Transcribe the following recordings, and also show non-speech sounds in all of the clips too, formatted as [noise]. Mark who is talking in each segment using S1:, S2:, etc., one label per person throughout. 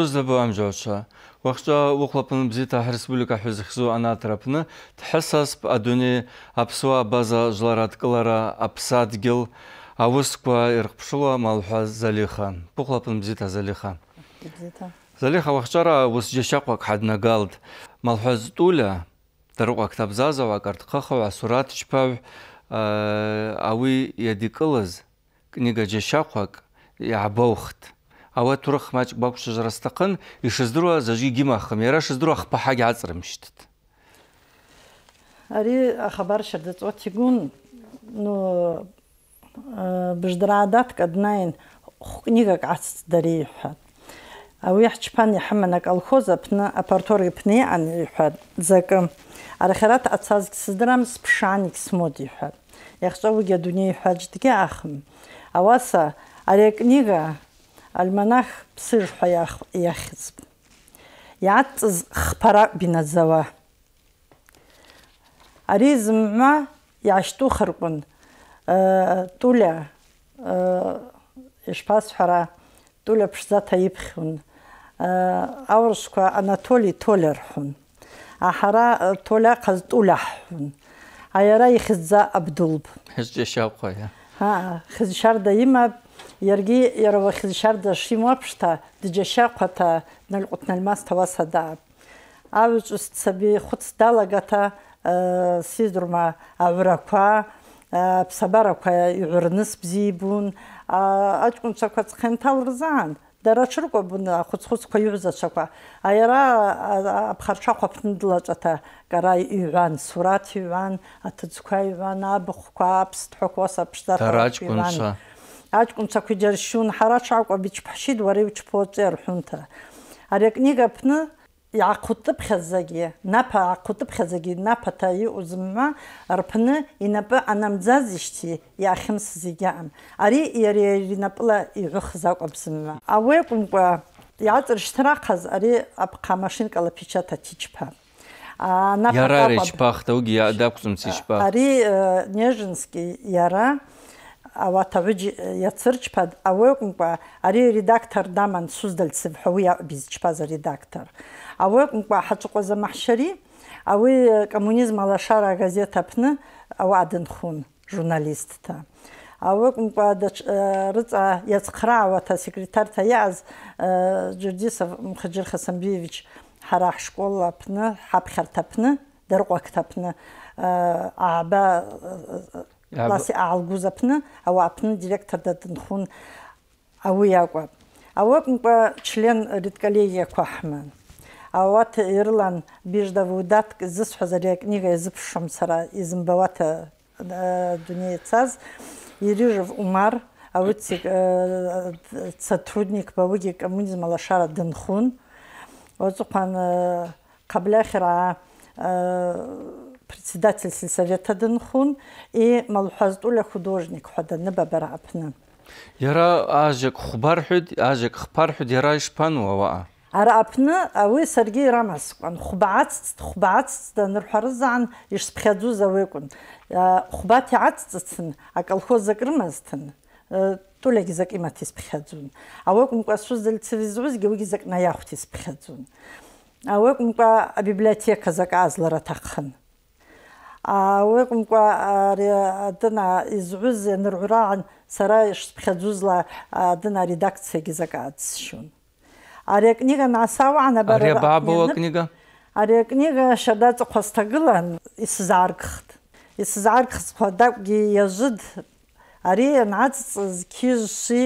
S1: сөзді бөлім жошы. Уақытша оқылапын бізі тәхір республика хүзіқзу ана тарапыны тәхісасып адөне апсуа база жыларатқылара апсадгіл ауысква ирқпшула малуха залиха. Бұқлапын бізі та залиха. Залиха уақытшара ауыс жешақвак хаднагалд. Малуха зтуля даруға кітабзазава ва сурат шпав э, ауи ядикылыз книга жешақвак иабаухт. ава турх мач бакш жрастакын ишиздруа зажи гимах мера шиздруа хпаха гацрымшт
S2: ари хабар шердац отигун ну э, бждрадат каднайн книга кацдари ауи хчпан яхмана колхоз апна апартор ипни ан ихад зак арахрат ацаз сиздрам спшаник смоди хад яхсавуге дуней хаджтиге ахм аваса ари книга ალმანახ ფსირ ხაях იახიც яц хпара биназава аризма яшту хрпун туля испасфара туля пшзата ипхун аурсква анатолий толерхун ахара толя каз тулахун аяра ихза абдулб
S1: хизжа шапхая
S2: ха хизшар да имаб ярги ярова хизшарда шимапшта дижаша квата налкутналмас тавасада авчус цаби хуц далагата э, сиздрма авраква э, сабараква юрнис бзибун ачкунца квац хенталрзан дарачруко буна хуц хуц кюза чаква аяра абхарша квапндлачата кара иван сурат иван атцква иван абхква абстхква сабшта дарачкунца აჭკუნ საქვეჯერ შუნ ხარაშა აკვებიჩ ფაშიდ ვარი უჩ პოწერ ხუნთა არე კნიგა პნა აკუტიბ ხაზაგი ნაფა აკუტიბ ხაზაგი ნაფა თაი უზმა რფნი ინაპა ანამძაზ იშტი იახიმ სიგან არი იარი ირი ნაპლა იღი ხაზაკობსმა ავე კუმკა იაწრ შტრა ხაზ არი აფ ყამაშინ კალაფიჩა თაჩიჩფა ა ნაფა ყაპა იარა რიშფა
S1: ხდო გია დაგვწუმციშფა
S2: არი ნეჟინსკი იარა а ватавж яцэрчпад авэкнква ари редактор даман суздэлцэ хуя бизчпаз редактор авэкнква хачкъоза махшэри ауи коммунизм алашара газета пны авадын хун журналистта авэкнква да рыца яцхравата секретарта яз джирдисов мхаджир хасанбиевич харах школа пны хапхартапны дэрква китапны аба класс иаалгуз апны ауа апны директорда дынхун ауи акӏва ауакӏымкӏва член редколлегияква хӏман ауат йрылан бижда вудаткӏ зысхӏваз ари акнига йзыпшым сара йзымбауата э, дуней цаз Ерижев Умар, э, э, а вот сотрудник по выге коммунизма Лашара Денхун, вот Кабляхера председатель сельсовета дынхун и малхазтуля художник хода набабара
S1: Яра ажек хубархуд, ажек хпархуд яра ишпануа ваа.
S2: ара Рамас, ауи саргьы ирамаскәан хәбаацҵт хәбаацҵт анырҳәарызаан ишсԥхьаӡуз ауекәын Хубати иацҵыцын аколхоз зак рымазҭын тулиагьы зак имаҭ исԥхьаӡон ауакәымкәа суззалцев изузгьы уигьы зак наиахәҭ исԥхьаӡон ауакәымкәа абиблиотека зак аазлара аҭахын уеиакәымкәа ари адына изҩыз анырҳәраан сара ишсԥхьаӡузла адына аредакциагьы закә аацсшьон ари акнига наасауаан ари абаабала книга ари акнига шьадаҵахәа сҭагылан исзааргхт ари анацҵыз қьыжши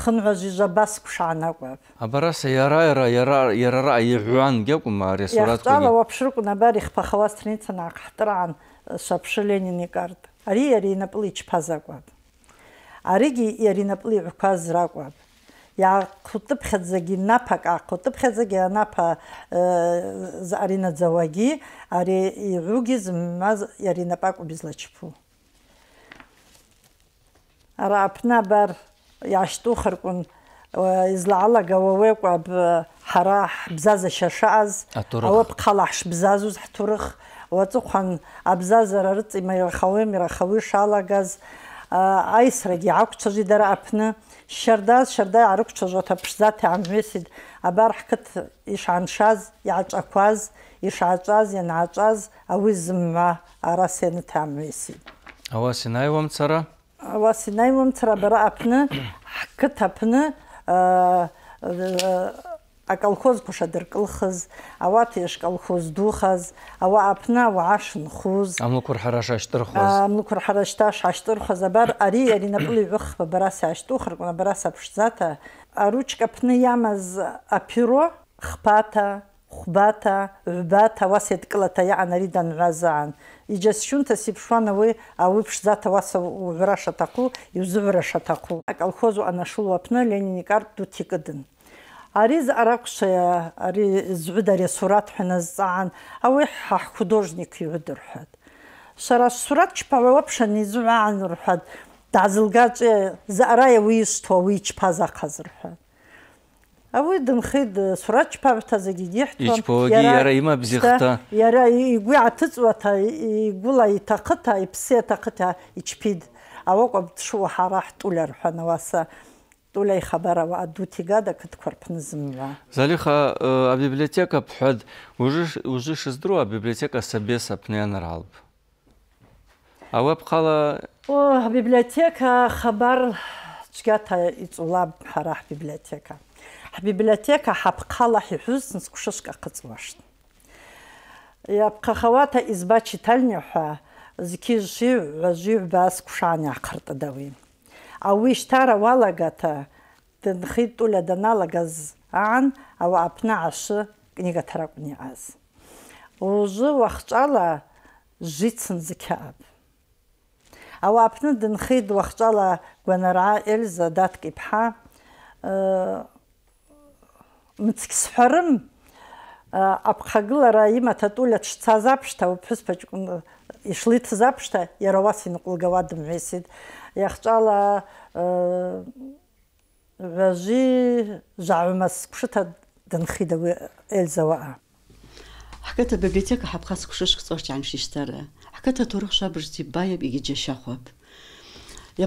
S2: хынҳәажь ижабаскәшаан акәаб
S1: абараса иара иара иара иара
S2: раҟа საფშელენინი კარტ. არი ერინა პლიჩ ფაზაკვად. არიგი ერინა პლიჩ ფაზრაკვად. я кутты пхэдзеги напака кутты пхэдзеги напа зарина э, заваги аре югиз маз ярина паку бизлачпу арапна бар яшту хыркун э, излала гававе кваб э, хара бзаза шашаз ауап калаш бзазу захтурх ვაწუხან აბზაზარ არ წიმე ხავე მე ხავე შალაგაზ აი ეს რეგი აქვს ძი და აფნა შარდა შარდა არ აქვს ძოთა ფზათი ამესით აბარ ხკთ ისანშაზ იაჭაქვაზ ისაჭაზ ინაჭაზ ავიზმა араსენ თამესი
S1: ავასინაივამ ცარა
S2: ავასინაივამ ცარა ბრა აფნა [coughs] ხკთ აფნა აა аколхозқәа шадыркылхыз ауаҭ иашколхоз духаз ауаа аԥны ауаа шынхуз
S1: амлықәырҳара шашьҭырхуаз
S2: амлықәырҳара шьҭа шҳашьҭырхуаз абар ари ари напыла иҩыхба барас иаашьҭухыркәын абарас аԥшӡата аручка аԥны иамаз аперо хԥата хәбата ҩбата ауаса иадкылата иаҟан ари данҳәаз аан иџьасшьунҭас иԥшуан а ауи ԥшӡата ауаса уҳәара шаҭаху иузыҳәара шаҭаху аколхоз уҟанашыло аԥны ленин икарт дуҭ икыдын არის არაქვს არის ზვდარი სურათ ჰნაზან აუი ხუდოჟნიკი ვდრუჰად სარა სურათ ჩფავაფშენ ზვან რუჰად დაზლგაც ზარაი ვისთო ვიჩ ფაზახაზ რუჰად აუი დმხიდ სურათ ჩფავთაზე გიჯიჰთო იჩფოგი არა იმა ბიზიხთა იარა იგუი ათწვათა იგულაი თაყთა იფსე თაყთა იჩფიდ აუ ყობ შუ ჰარა ჰტულარ ჰნავასა Тулайха барава адутигада кыткварпнзымла.
S1: Залиха э, а библиотека пхад уже уже шиздруа библиотека сабеса пнянралб. А вебхала
S2: О, библиотека хабар чгата ицулаб харах библиотека. Библиотека хапхала хюзн скушашка кыцваш. Я пхахавата изба читальня ха зки жив жив бас кушаня хартадавим. ავიშთარა ვალაგათა ნხიტულა და ნალაგაზ ან ავა აფნაშ კნიგა თრაკნი აზ ოჟი ვახწალა ჟიცნ ზიქაბ ავა აფნა დნხიდ ვახწალა გვანარა ელზა დათკიფა მწკის ფარმ აფხაგლა რაიმა თატულა ჩცაზაფშთა უფსფაჭკუნ ისლიც ზაფშთა ერავასინ ყულგავად მესით яхцала ვაჟი ზავმას ქუშთა დნხიდა ელზავა აკეთა ბიბლიოთეკა აფხაზ ქუშეშ ქწორ ჯანშიშტარა
S3: აკეთა თურხშა ბრჯი ბაიები გიჯე შახვაბ ია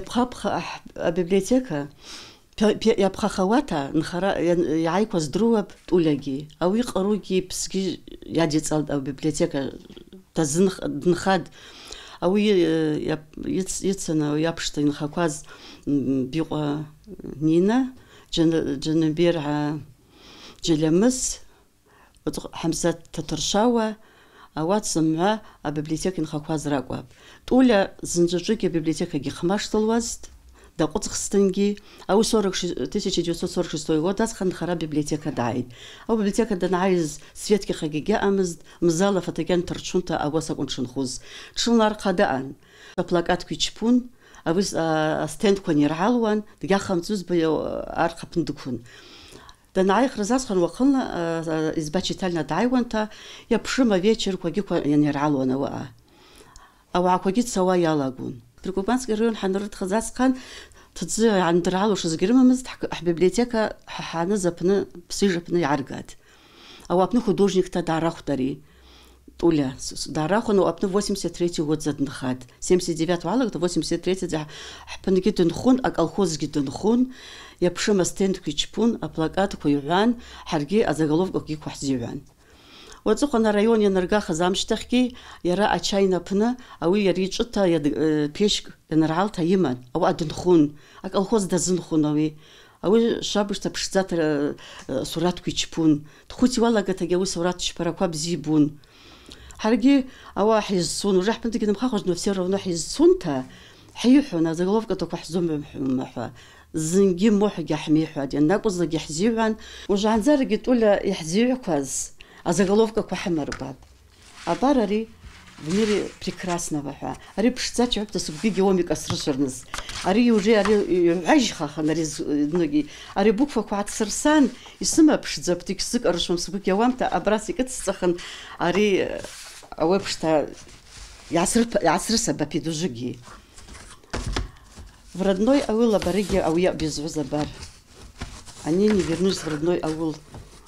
S3: ბიბლიოთეკა ია ფხახავატა ნხარა აიქოს დროებ ტულეგი ავი ყრუგი ფსგი ია ძალდა ბიბლიოთეკა და ზნხ დნხად ауи э, йыцын ауи апшта йынхакваз бикъва нина джанабергӏа джальамыс хамсат татыршауа ауат зымгӏва абиблиотека йынхакваз Туля тӏуля библиотека абиблиотекагьи хъмаштылуазтӏ და ყუთხსტინგი აუ 46 1946 годас ханхара библиотека дайт აუ библиотека დანაის სვეთკი ხაგიგე ამზ მზალა ფატეგან ტრჩუნტა აგვასაკუნ შენხუზ ჩუნლარ ყადაან და პლაკატ ქიჩფუნ აუს სტენდ ქონი რალუან დიახ ხამცუს ბი არ ხაფნდი ქუნ და ნაი ხრაზას ხან ვახლ ისბაჩი თალნა დაიგონთა ია ფშმა ვეჩერ ქოგი ქონი რალუან აუ აუ ქოგი ცოვა ялагун Трикупанский район ханурд хазасхан تتزي عن درعال وش زقرممز حبيبليتيكا حانا زبنا بسيجة بنا яргат ау апны художник تا داراخ داري Уля, апны 83 год задынхад. 79-й 83-й дя хпынги дынхун, ак алхозги дынхун, япшыма стенд кичпун, а плакат хуйван, харги, а заголовка киквахзиван. уаҵыхәан араион ианыргахаз амшьҭахьгьы иара ача инапны ауи иара иҿыҭа ԥешьк даныралҭа иман ауаа дынхун аколхоз дазынхун ауи ауи шабышҭа ԥшӡата сураҭқәа ичԥун дхәыц иуалагаҭагьы ауи сураҭ чԥарақәа бзиа ибун ҳаргьы ауаа ҳизцун уже ҳԥынтагьы нымхахәажно все равно ҳизцунта ҳиҳәон азаголовкаҭақәа ҳзумҳәа зынгьы моҳгьы ҳмиҳәан ианнакәызлагьы ҳзиҳәан ужанӡарагьы тәыла иаҳзиҳәақәаз а заголовка заголовкақәа ҳымарбап абар в мире прекрасного ҳәа ари ԥшӡаҷ ҳәоуп дасыгәгьы геомика срышәарныз ари уже ари и на ҩажьхахан э, ари ныги ари буквақәа э, аацсырсан исымаԥшӡап текстык арышуам сгәы иауамта абрас икыдсҵахын ари ауеԥшҭа иаасрысабапит ужыгьы в родной ауыл абарыгьы ауя абизуз абар они не вернулись в родной аул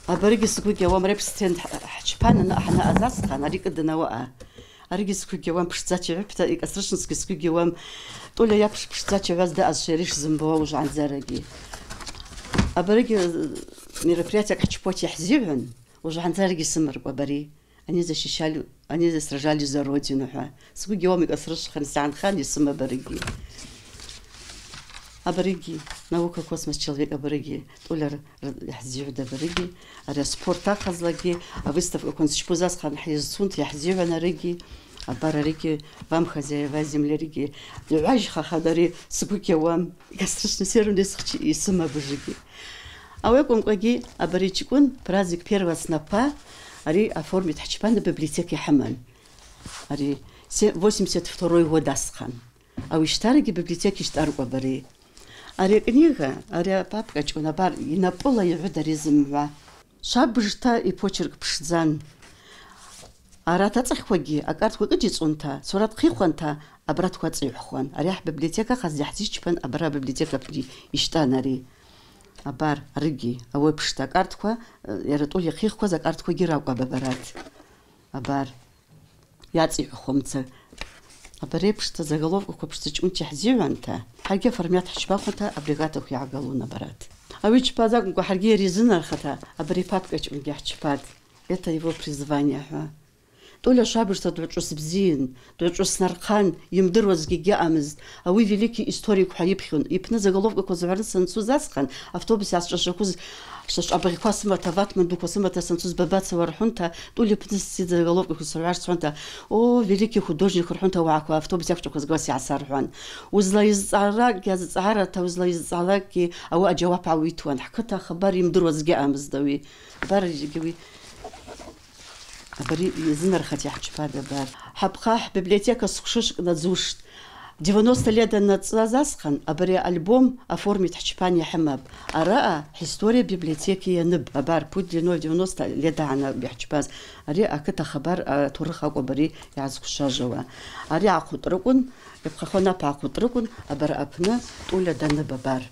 S3: أبريك سكوك يوم ربس تند حشبان نحنا أزاس خان أريك دنوا أريك سكوك يوم بشتاتي عبتا إيك أسرشن سكوك يوم طول يا بش بشتاتي غاز دا أشريش زنبوج عن زرقي أبريك мероприятиях хчпоти хзивен уже ханцарги сымырква бари они защищали они сражались за родину ха сгугиомик асрышхан сянхан и сымабариги Абориги, наука космос человек абариги улар яхзиуда абориги, ара спорта хазлаги а выставка консчпузас хан хизсунт а нариги абарариги вам хозяева земли землериги ажха хахадари, сгуке вам я страшно гастрашно не хчи и самабужиги ауе комкаги абари чикун праздник первого снапа, ари оформит хчпан библиотеки хаман ари 82 года асхан ауи штараги библиотеки штарква бари Ария книга, ария папка, что на бар, и на пола я веда резмива. Шабжта и почерк пшдзан. А ратаца хваги, а карт хвага дзунта, сурат хихванта, а брат хва цихван. Ария библиотека хаз дзяхзичпан, а бара библиотека пди иштанари. А бар, риги, а вой пшта, карт хва, э, я ратул я хихва, за карт хваги рагу абабарат. А бар, я цихвамца, Абри аиԥш заголовкақәа ԥшӡаҷкәынцәа ҳзиҩанҭа, ҳаргьы афармиат ҳшбахәаҭа абригадақәа иаагалон абарат. Ауи чпаз акәымкәа ҳаргьы иара изынархата, абри иԥаткаҷкәынгьы ҳчпат. Это его призвание ҳәа. Толя Шабрса дгәаҿыс бзиан, дгәаҿыс нархан, имдыруазгьы а Ауи велики историк ҳәа иԥхьон. Иԥны заголовкақәа зыҳәарны санцуз асҟан, автобус иаасҿашақәыз что чтобы хвасма тават мы духа сама та санцуз бабаца вархунта тули пнисси за головку хусарс фанта о великий художник хурхунта вакуа автобус якчу хусгас ясар хун узла из цара гяз цара та узла из цала ки ау аджавап ауитван хакта хабар им дурозги амздави бар жигви абари изнар хати хчфа дабар хабха библиотека сукшуш на зушт 90 лет даннаҵаз асҟан абри альбом оформит ҳчԥан иаҳымап араҟа история библиотеки ианып абар пудлино 90 лет даанап иаҳчԥаз ари ақыҭ ахабар аҭоурых акәым ари иаазхшажауа ари аахәытрыкәын иԥхахон аԥ аахәытрыкәын абар аԥны тулиа данып абар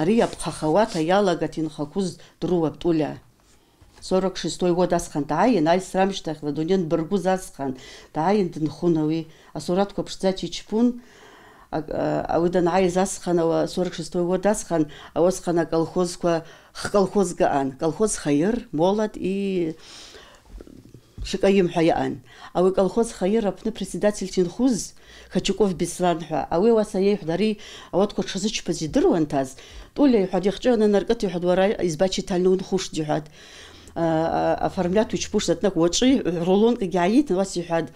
S3: ари иаԥхахауаҭа иалагат инхақәыз друап тулиа 46 год асхан дааин айл срамштахла дунен быргуз асхан дааин дынхун ауи асуратква ԥшӡач ичпун ауи данааиз асхан ауа 46 год асхан ауасхан аколхозқва хколхоз гаан колхоз хаир молод и шкаим ҳәа иаан ауи аколхоз хаир апны председатель инхуз хачуков беслан ҳәа ауи ауаса иеиҳәд ари ауатква дшазычпаз идыруанҭаз тулиа иҳәад иахҿыганы наркыт иҳәад уара избачитально хуш ҳәад оформлят уч пушат на гочи рулон гайит вас юхад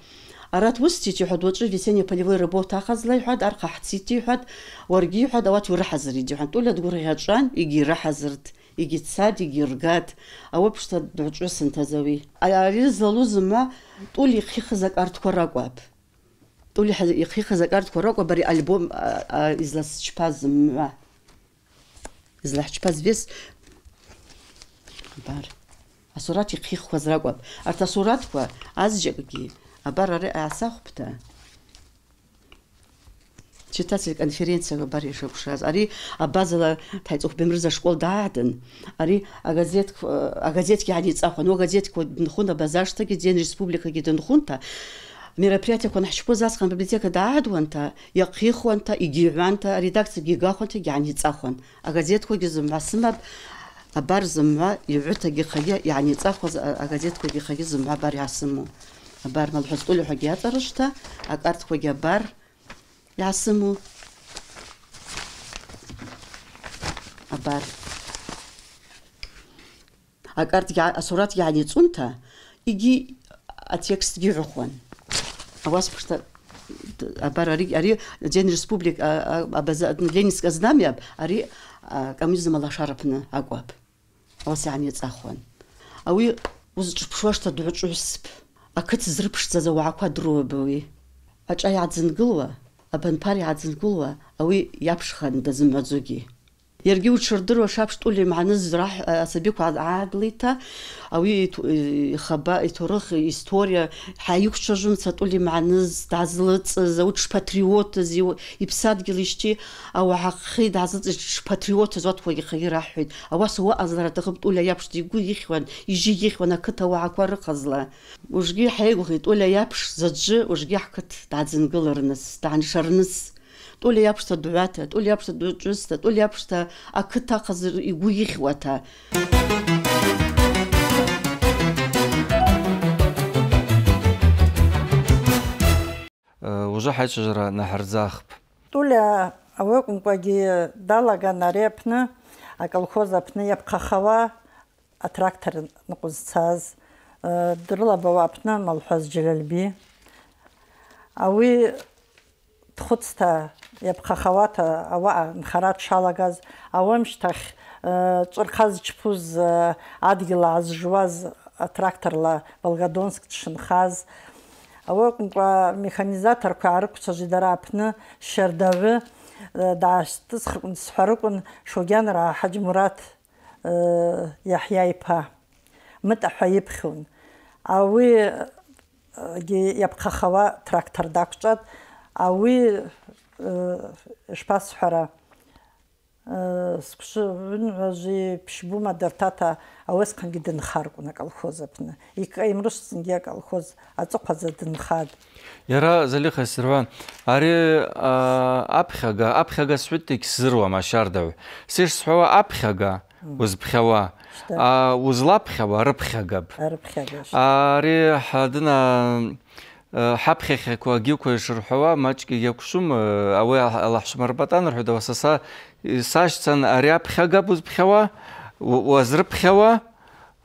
S3: арат вус чи юхад вот же весенние полевые работы ахазла юхад ар хахси чи юхад варги юхад ават ура хазри юхад тула дгура ячан иги ра хазрт иги цади гиргат а вот что дочу синтезови а я визалу зма тули хихза картква ракваб тули хихза картква ракваб бари альбом излас чпаз зма излас чпаз вес бар ასურათი ხიხვას რაკვაბ არც ასურათქვა აზჯეგი აბარ არე ასახფთა ჩიტაცი კონფერენციაზე ბარი შეფშას არის აბაზლა თაიწო ბემრზა სკოლა დაადენ არის აგაზეთ აგაზეთი ანი წახო ნო აგაზეთი ხუნა ბაზარშტაგი ძენ რესპუბლიკაგი დენ ხუნტა მერეპრიატია ქონა შეფოზას ხან ბიბლიოთეკა დაადვანთა იყი ხუნტა იგივანთა რედაქცი გიგახოთი ანი წახონ აგაზეთ ხუგიზმ ვასმაბ აბარ ზმა იუთაგი ხაგი يعني წახვა აგაზეთქვი ხაგი ზმა აბარ ასმუ აბარ მალხსტული ხაგი ატარშთა აკარტხვი აბარ ასმუ აბარ აკარტ სურათ يعني წუნთა იგი ატექსტი ღხვან აბას ფშთა აბარ არი არი ჯენ რესპუბლიკა აბაზა ლენინსკა ზნამია არი კომუნიზმალა შარაფნა აკვაპ ასე ან იწახვან აუი უზჭფშვაშთა დუჭვისფ აკეთ ზრფშცა ზა ვაკვა დროებოი აჭა ი აძნგილვა აბანფარი აძნგილვა აუი იაფშხან დაზმაძოგი иаргьы уҽырдыруа шаԥштәыли имааныз раҳ асабиқәа аагылеиҭа ауи ихаба иҭоурых историа ҳааиқәцәажәымц атәыли имааныз даазлыҵыз ауи дшпатриотыз иԥсадгьыл ишьҭи ауаахи даазлыҵыз дшпатриотыз уатквагьы ихагьы раҳҳәеит ауаса уаҟазлара аҭахым тәуля иаԥшӡа игәы ихьуан ижьы ихьуан ақыҭа ауаақәа рыҟазла ужгьы ҳаигәахеит тәуля иаԥш заӡәы ужгьы ҳқыҭ дааӡынгыларныс дааншарныс тӏули иапшта дгӏвата тӏули иапшта дгӏвычӏвыста тӏули иапшта акыт ахъазыр йгвы йыхьуата
S1: уже хӏайчважвара нахӏырдзахпӏ
S2: тӏуля ауакӏвымкӏвагьи далаган ари апны аколхоз а йапхъахауа атрактор нкъвызцаз дрылабауа апны малхӏваз джьальальби ауи თხოცთა ეფხახავათა ავა ხარათ შალაგაზ ავემშთახ წურხაზ ჩფუზ ადგილაზ ჟვაზ ტრაქტორლა ბალგადონსკ შნხაზ ავა მექანიზატორ კარკუცა ჟიდარაფნა შერდავი დაშტის ხრუკუნ შოგან რა ჰაჯი მურად იაჰიაიფა მტაჰა იფხუნ ავი ეფხახავა ტრაქტორ დაკჭად ავი შპასხარა სქშ ვაჟი ფშბუმა დერტატა ავეს კანგი დნხარკუნა კალხოზებნა იქ იმრუს სინგია კალხოზ აწოფაზა დნხად
S1: ირა ზელიხა სერვა არი აფხაგა აფხაგა სვეთიქ სერვა მაშარდავე სერს სხვა აფხაგა უზფხვა აუზლაფხვა რფხაგა რფხაგა არი ჰადნა ჰაფხეხე ქო გიქუეშ რჰოვა მაჩკი გიქუშუმ ავე ალაჰშმარ ბატან რჰოდა ვასასა საშცან არიაფხა გაბუზ ფხევა ვაზრ ფხევა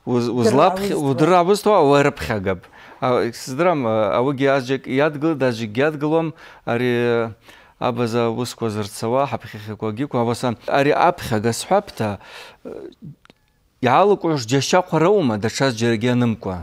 S1: უზლაფ უდრაბუსტვა ვერ ფხაგაბ სიძრამ ავე გიაზჯეკ იადგლ დაჟი გიადგლომ არი აბაზა უსკოზერცვა ჰაფხეხე ქო გიქუ ავასან არი აფხა გასვაფთა ялукуш дешақ қараума дашас жергенім қой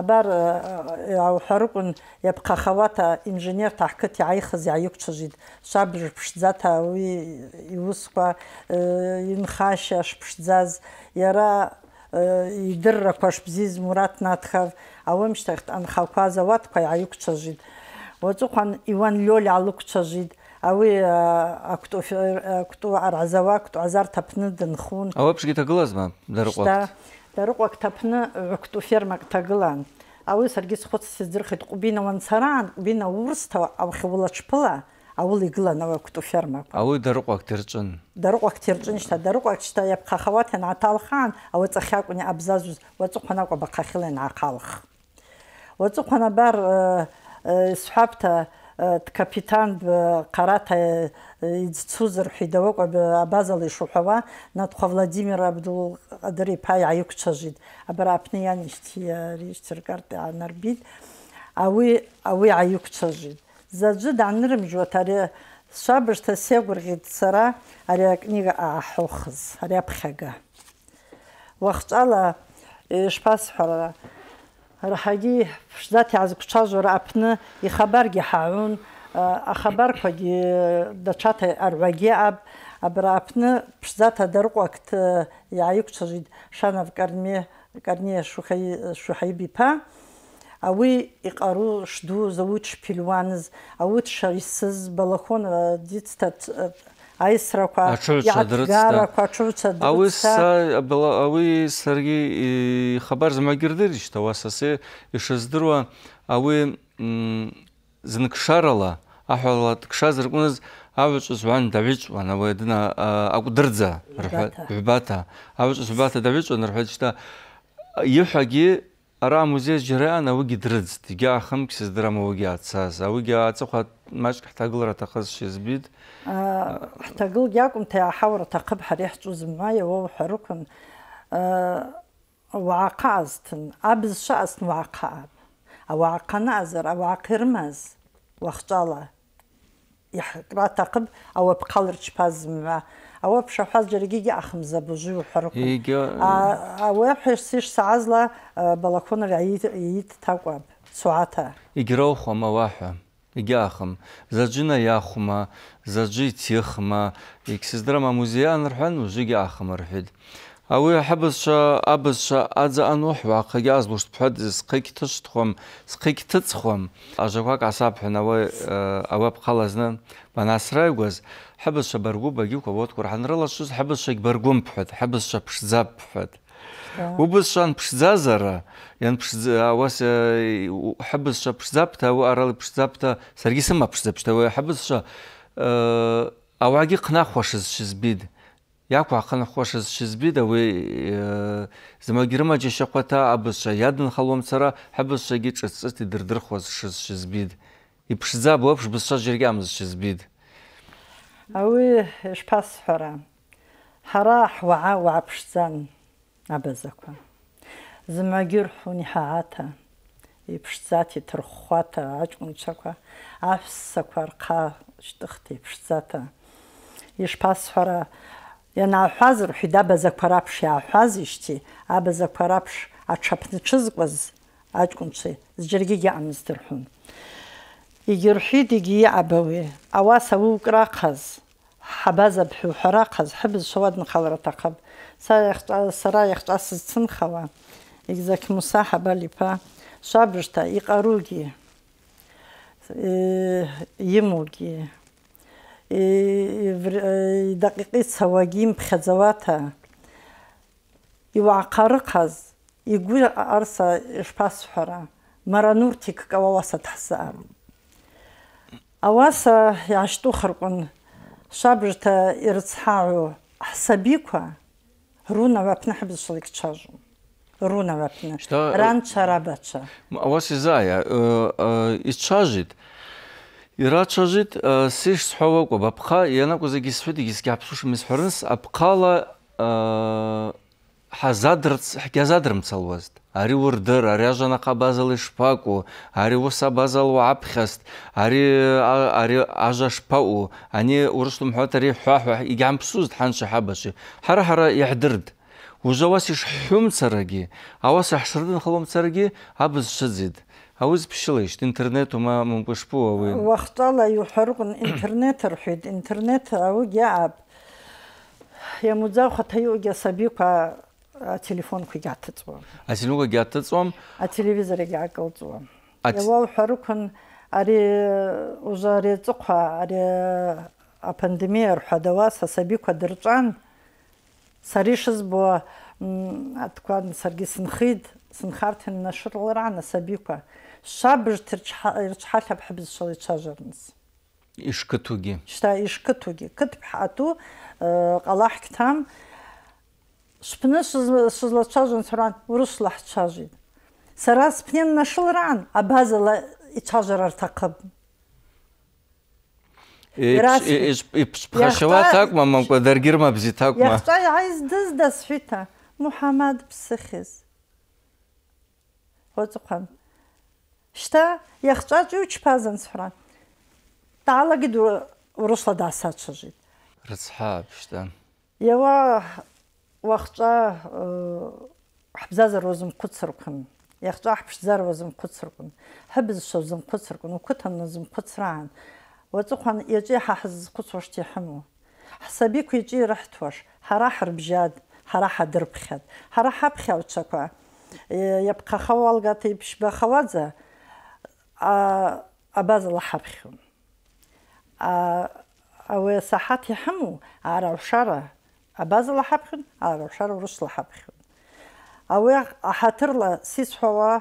S2: абар э, э, аухӏварыкӏвын хавата инженер тахкыт йгӏайхыз йгӏайыквчважвитӏ швабыж пшдзата ауи йуысква йынхаща э, шпшдзаз Яра йдырраква шбзиз мурат натхав ауамщтахь дъанхакваз ауатква Вот уацӏыхъван иван Лёля льоль гӏалыквчважвитӏ ауи аквтӏу аргӏазауа аквтӏу азарт апны дынхун
S1: ауи апшгьи тагылазма дарыкъвакӏт
S2: дарыҟәа ақҭаԥны ҳәыктәы э, фермак ҭагылан ауаҩы саргьы схәыцс издырхит ҟәбина уанцараан ҟәбина урсҭа аухьа улаҽԥыла ауыл игылан ауақәту фермақәа
S1: ауаҩ дарыҟәак дырҿын
S2: дарыҟәак дырҿын шьҭа дарыҟәак шьҭа иаԥхахауаҭ ианааҭалхаан ауаҵахь акәын иабзазуз уаҵыхәан акәаб ахахьыла ианаахалх уаҵыхәан абар э, э, сҳәапта капитан карата цузрхидово ко абазали шухава натхо владимир абдул адри пай айукчажит абрапниян исти рисцркарт анарбит ауи ауи айукчажит заджу данрым жотари сабрста сегургит сара ария книга ахухз ария пхага вахтала шпас хара аз раҳагьи ԥшӡаҭ иаазгәцәажәара аԥны ихабаргьы ҳааҩын ахабарқәагьы даҽаҭа арваги аб абра аԥны ԥшӡаҭ адарыҟәақт иааиқәцәажәит шанов карме карне карниа шухаиб иԥа ауи иҟару шдуз ауи а ауи дшаисыз балахонова дицта аисрақәа иааҭгарақәа аҽыҩца
S1: ауи саргьы ихабар змагьырдыришьт ауасасы ишыздыруа ауи зынкшарала аҳәала дкшаз рҟныз агӏвычӏвыз гӏван дагӏвычӏвуан ауи адына акӏвдырдза гӏвбата агӏвычӏвыз гӏвбата дагӏвычӏвуан рхӏватӏ шта йыхӏвагьи Ара музей жирян ауыгьи
S2: ҳҭагылг иакәым иааҳаура аҭахыбҳара иаҳҿузым ма иауаухарықәын ауааҟа азҭын абз шаазтын уааҟаап ауааҟаны азар ауааҟа ирымаз уахҿала иаҳкра аҭахыб ауапҟа лырчԥазым ҳәа ауап шаҳәаз џьарагьы игьаҟахымза бужи уҳәарықәым ауап ҳирсиш саазла балахонар иит такәаб суаҭа
S1: игьроухуам ауаҳәа იახм заджина яхма заджи техма иксздрама музеан рхан узиг яхмар хэд ауи хабса абса аза анух вака газ бурс пхад скиктс тхом скиктс тхом ажага касап хнава аваб э, халазна банасрай гуз хабса баргу баги кобот курханрала шус хабса баргум пхад хабса пшзап пхад უბუსან ფშძაზარა ян ფშძა ავას ჰაბსშა ფშძაპთა ვ არალ ფშძაპთა სერგისემ აფშძაპშთა ვ ჰაბსშა ავაგი ყნა ხოშიზ შიზბიდ яку ахна хошиз шизбида ве э, замагирма джешхвата абса ядн халомцара хабса гичцсти дирдир хоз шиз шизбид и пшза бобш бса жергамз шизбид
S2: ауи шпас хара хара хва ва пшзан абазақва змагир хуни хаата ипшцати трхвата ачунчаква афсаквар ха штхти ипшцата ишпасфара янахазр хида базақвар апши афазишти абазақвар апш ачапнычызквас ачунчи зджергиги амстрхун игирхидиги абаве аваса украқаз хабаза бхухара қаз хабз шовадын қалратақаб საერთა საერთა სცნხავა იგზაკ მუსაჰაბა ლიფა საბრშთა იყარულგი ე იმულგი ე დაკიკი სავაგი მფხაზავათა იუაყარყაზ იგვი არსა შფასფარა მარა ნურთიკ კავავასათასა ავასა яшту ხრყუნ საბრშთა ირცაუ ასაბიკვა руна вапнахбис шлик чажу руна вапна что ран чарабача
S1: а вас изая э из чажит и рачажит сиш сховакба бапха янакузе гисфеди гис гапсуш мис хорнс апкала э хазадр хазадрм салвазд ари урдыр ари ажанаха базала ишпакӏу ари базалу базала угӏапхьаст ари ари ажа шпаъу ани урышла мхӏват ари хӏвахӏва йгьгӏампсузтӏ хӏанчва хӏабачви хӏара хӏара йгӏдыртӏ уже ауаса йшхӏхӏвымцарагьи ауаса хӏшрыдынхалуамцарагьи абз швыдзитӏ ауи зпщылищтӏ интернет ума мымкӏва шпу ауи
S2: уахъчӏвала йухӏварыквын [clears throat] интернет рхӏвитӏ интернет ауи гьаъапӏ йамудзахвата йаъу асабиква ателефонқәа егьаҭыҵуам
S1: ателефонқәа егьаҭыҵуам
S2: ателевизоргьы акылҵуам иауа уҳәарықәан ари уже ари аҵыхәа ари апандемиа рҳәадауа са сабиқәа дырҵәан сара ишызбо аткан саргьы сынхит сынхарҭ иннашырлараан асабиқәа Шта, Спны сызлачажын сыран руслах чажын. Сара спнен нашыл ран, а базала и чажырар тақып.
S1: Ис спрашыва э, э, так, мамам, кодар гирма бзи так ма.
S2: Яқтай айз дыз да сфита. Мухаммад псыхиз. Хоцуқан. Шта, яқтай жу чпазын сыран. Талагиду русла да сачажын.
S1: Рыцхаб, штан.
S2: Ява, уахҵәа ҳбзазара узымхәыцыркәын иахҵәа ҳԥшӡара уазымхәыцыркәын ҳыбызшәа узымхәыцыркәын уқыҭан узымхәыцраан уаҵыхәан иаҿи ҳа ҳзызхәыцуашт иҳымоу ҳсабиқәа иаҿи ираҳҭуаш ҳара ҳрыбжьад ҳара ҳадырԥхьад ҳара ҳаԥхьаҩцәақәа иаԥхахауа алгата иԥшьбахауаӡа абазала ҳаԥхьон ауи асаҳаҭ иҳымоу арагӏвшара абазалаҳаԥхьон, арашара-русла Ауи ахӏатырла сисхӏвауа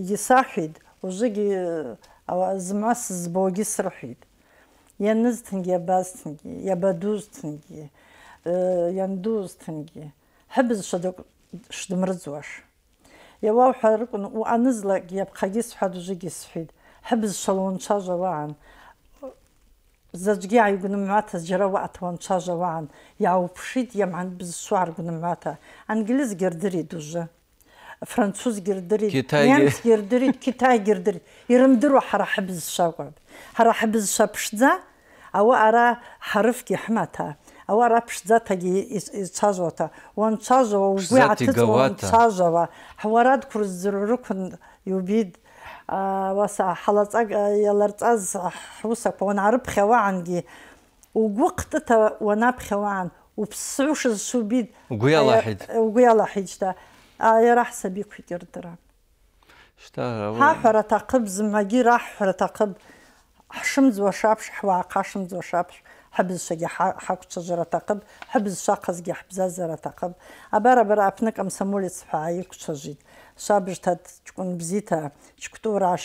S2: йгьсахӏвитӏ, ужвыгьи зымгӏва сызбаугьи срыхӏвитӏ. Йанызтынгьи, йабазтынгьи, йабадузтынгьи, йандузтынгьи, хӏыбызшва закӏ шдымрыдзуаш. Йауа ухӏварыквын уъанызлакӏ йапхъагьи схӏватӏ, ужвыгьи схӏвитӏ. Хӏыбызшвала уанчважва уагӏан. ზაჯგი აიგნუ მათა ჯერავა ათვან ჩაჟავან яუფშიт ямანд биз суаргуну мата англиз гердири дуже француз гердири немц гердири китай гердири ирмдиру харахи биз шагуд харахи биз шапшза ава ара харф кихмата ава ара пшза таги чазота он чазо уже ати гавата чазова хварад курзуру кун юбид ვასა ჰალაცა ელერწაზ რუსა პონარფ ხევანგი უგუქტა ვანაფ ხევან უფსუშ სუბი უგიალაჰიდ უგიალაჰიდ და აი რაჰსა ბიქვიტერდრა
S1: შტა რავა ჰაფრა
S2: თაკიბ ზმაგი რაჰრა თაკიბ ჰშიმ ზვაშაფშ ჰვა ყაშიმ ზვაშაფშ ҳабзсаги ҳақутсажара тақиб ҳабзсақазги ҳабзазара тақиб абара бара апна камсамулис ҳаир кучажит бзита чктура шабжҭа ҷкәын бзиҭаа шькәтураа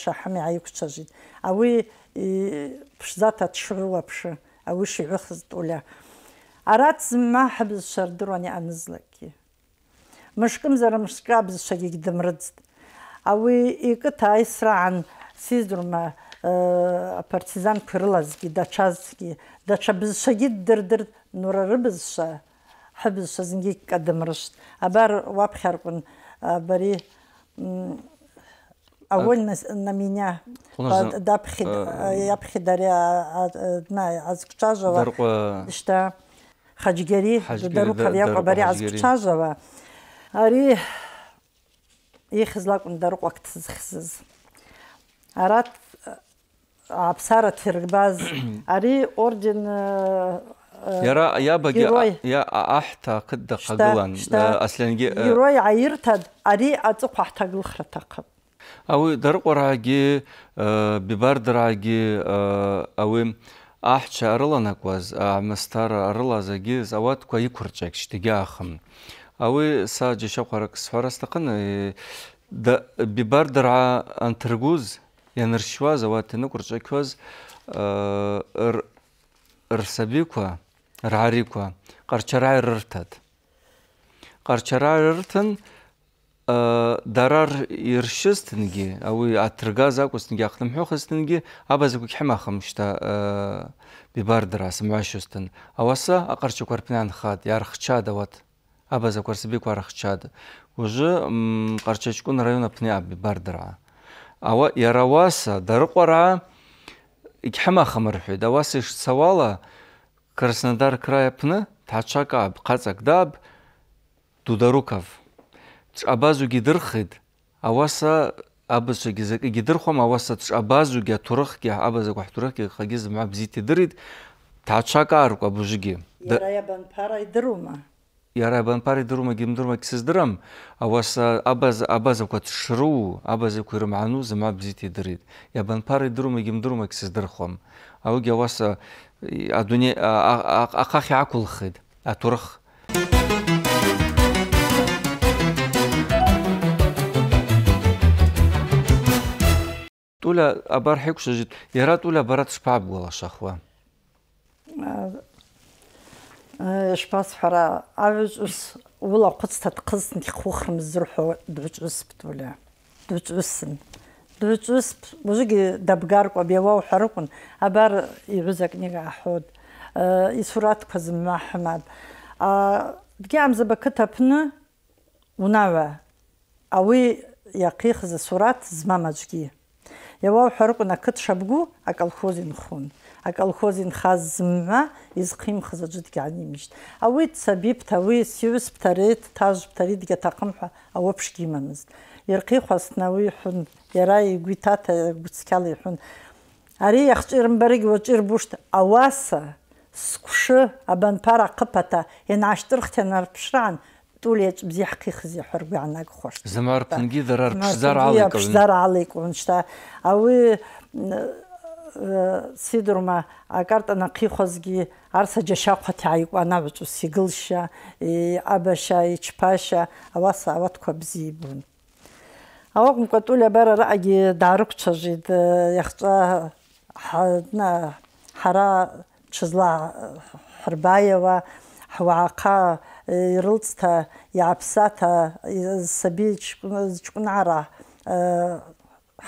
S2: шаҳами ааиқәцәажит ауи ԥшӡаҭа дшрылаԥшы ауи шиҩыхыз тӏуля арат змаҳ бызшәа рдыруан иҟанызлакгьы мышкымзара мышкы абызшәагьы гьдымрыӡт ауи икыҭа аисраан сиздрума э, апартизанқәа ирылазгьы дача даҽа шагид дырдыр нора рыбызшәа ҳыбызшәа зынгьы кадымрышт абар уаԥхьаркәын Э, бары огонь на меня э, дапхидаря э, на азкчажева что хаджгери даруков яқо бари азкчажева ари ихзлакун дарук вактсыз арат апсара тиргбаз [clears throat] ари орден Яра я баги
S1: я ахта кыдда кагылан асленге герой
S2: айыртад ари ацык ахтагылхра тақып.
S1: Ауы дарқораги бибардраги ауы ахча арыланакваз амастар арылазаги заватква икурчак штиге ахым. Ауы са жешақарак сфарастақын бибардра антыргуз яныршва заватыны курчакваз ыр ырсабиква рариква қарчарай рыртат қарчарай рыртын дарар иршыстынги ауи атыргаз акустынги ахтымхёхыстынги абазыку химахымшта бибардырас мвашустын ауаса ақарчакварпнян хад ярхчад ауат абазакварсбик вархчад уже қарчачкун район апни аби бардыра ауа ярауаса дарықвара икхимахым рхуид ауаса ишцавала краснодар краяпны тачакаб қацакдаб дударуков абазу гидырхыт аваса абасу гизак гидырхом аваса абазу гя турах гя абазу гя турах гя хагиз мабзити дырит тачакар кабужиги
S2: яраябан парай дырума
S1: яраябан парай дырума гим дырма кисиз дырам аваса абаз абазу кот шру абазу курма ану зма бзити дырит ябан парай дырума гим дырма кисиз дырхом ауге аваса адуне ахахи акулхид атурх тула абар хикшажит яра тула барат шпаб гола шахва
S2: э, шпасфара ус ула қыцтат қызын хухрмыз зурху дучус бтула дучусын бүцүс музыки дабгарква бевау харукун абар игуза книга ахуд и сурат кыз махмад а гямза ба китапны унава ауи яқих за сурат змамаджги явау харукун акыт шабгу а колхозин хун а колхозин хаз зма из хим хаза джитгани миш ауи цабиб тави сиус птарит таж птарит ге тақым ха а вообще гимамыз ერთი ხვასნავი ხუნ ერა იგვითათ გუცკალი ხუნ არი ახჭერმბერი გოჭერბუშთ ავასა სქუშა აბან პარა ყფათა ენ აშტრხთან არფშრან ტულეც ბზიახი ხზი ხორგანაგ ხორ ზმარფნგი ზარარ ფზარ ალიკონ ფზარ ალიკონ შტა ავი სიდრმა აკარტანა ხიხოზგი არსა ჯაშაყვათი აიყვანა ვწუ სიგლშა აბაშა იჩფაშა ავასა ავთქვა ბზიბუნ აუ მკვეტული აბარ აი დაარქჩაჟით ახცა э, ჰადნა ჰარა ჩზლა ჰრბაევა ჰვაყა ირლცთა э, იაფსათა საბიჩ ჩკნარა э,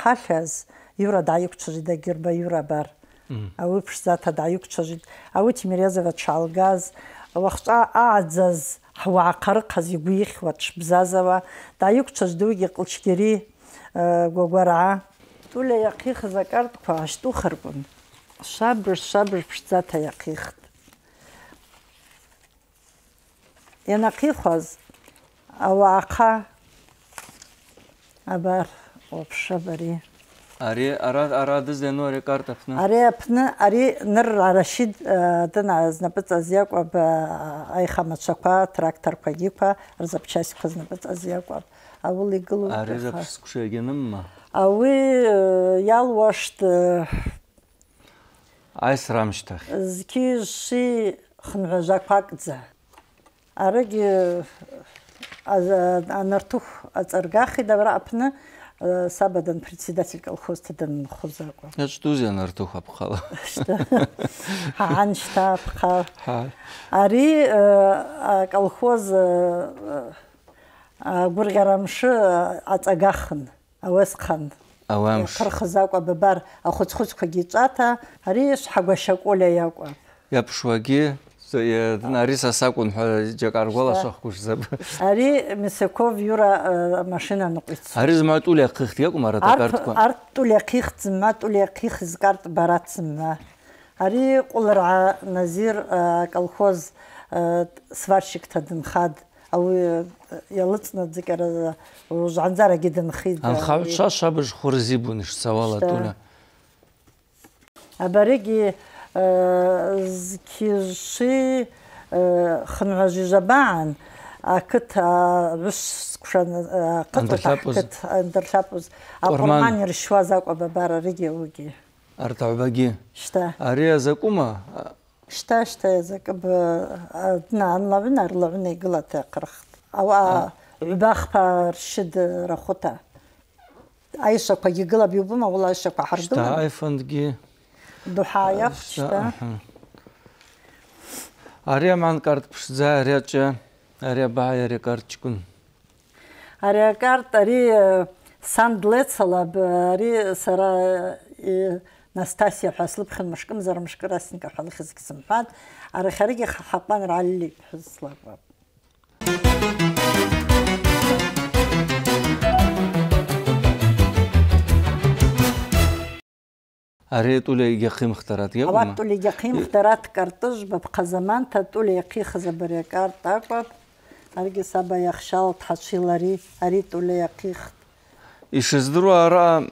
S2: ჰახეს იურა დაიქჩაჟით და გერბა იურა ბარ აუ ფშსათა დაიქჩაჟით აუ ჩმირეზევა ჩალგაზ ვახცა აძაზ ჰვაყარ ყაზი გიხვაჩ ბზაზავა და იქცოს დუგი ყლჩგერი გოგვარა თულე იყი ხზაკარ თქვა შტუ ხრბუნ საბრ საბრ ფშცათა იყი ენა ყიხოს ავაყა აბარ ოფშაბარი
S1: Аре ара арады зену аре картафны. Аре
S2: апны аре ныр рашид э, дын азна быц азиаква э, айхамачаква тракторква гиква рзапчасик хызна быц азиаква. Авыл игылу. Аре запсыз
S1: кушагеным ма?
S2: Ауы э, ялвашты.
S1: Айсрамштах.
S2: Зки ши хынважак пакдза. Ареги анартух ацаргахи давра апны. Э, сабадан председатель колхозтадан хозаква
S1: штузиан артуха пхала хаан
S2: шта пхал ари э, колхоз э, гургарамшы ацагахын ауэсқан ауамш қырқыз аква бабар ахуц хуцква гиҵата ари шхагвашакӏуля якӏва
S1: япшуаги არის ასაკუნ ჯაკ არ გვალასო ხუშზე
S2: არის მისეკო ვიურა მანქანა ნუყიც არის
S1: მატულია ხიხთია კომარა და კარტკა
S2: არტულია ხიხც მატულია ხიხს კარტ ბარაცნა არის ყულრა ნაზირ კოლხოზ სვარშიკთა დნხად აუ ялцна дзикара ზანზარა გიდენ ხიდ ან ხავშა
S1: შაბშ ხურზიბუნიშ სავალატულა
S2: აბარიგი кежи хынғажи жабаан акыт виш скушан акыт андерлапуз апурман ришва закӏва бара риги уги
S1: артагӏвбаги шта ари азакӏума
S2: шта шта азакӏыб дна анлагӏвын арлагӏвына йгылата йахъырхтӏ ауаъа гӏвбахпа рщыд рахвыта айшваквагьи гылапӏ йубума уыла айшваква хӏырдума
S1: айфандги
S2: დუჰაია ხშთა
S1: არია მანკარტ ფშძა არიაჭა არია ბაი არი კარჩკუნ
S2: არია კარტარი э, სანდლეცალაბ э, არი სარა э, ნასტასია ფასლიფ ხმშკმ ზარმშკრასინკა ხალხიზკსიმფად არი ხარიგი ხაყვან რალი ფსლაბ
S1: Аре тулеге кыймыктарат ге. Ават тулеге кыймыктарат
S2: картыж бап казаман та туле кый хазабыре карт апап. Арге саба яхшал ташилари ари туле кых.
S1: Ишиздыру ара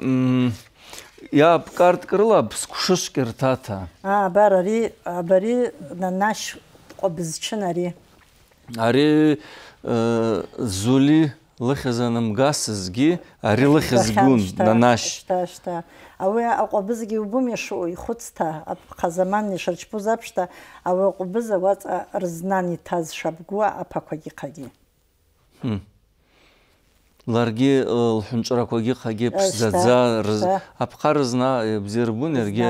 S1: я карт крыла скушыш кертата.
S2: А бар ари абари наш обзчын ари.
S1: Ари зули лыхьызанымгасызгьы ари лыхьызгун нанашь
S2: шьҭа шьҭа ауи аҟәабызгьы иубом иашоу ихәыцта аԥхазаман ишырчпуз аԥшта ауи аҟәабыз ауаҵа рзнан иҭаз шабгуа аԥақәагьы хагьы
S1: ларгьы э, лҳәынҵәрақәагьы хагьы ԥшӡаӡа э, аԥҟа рызна э, бзирбун иаргьы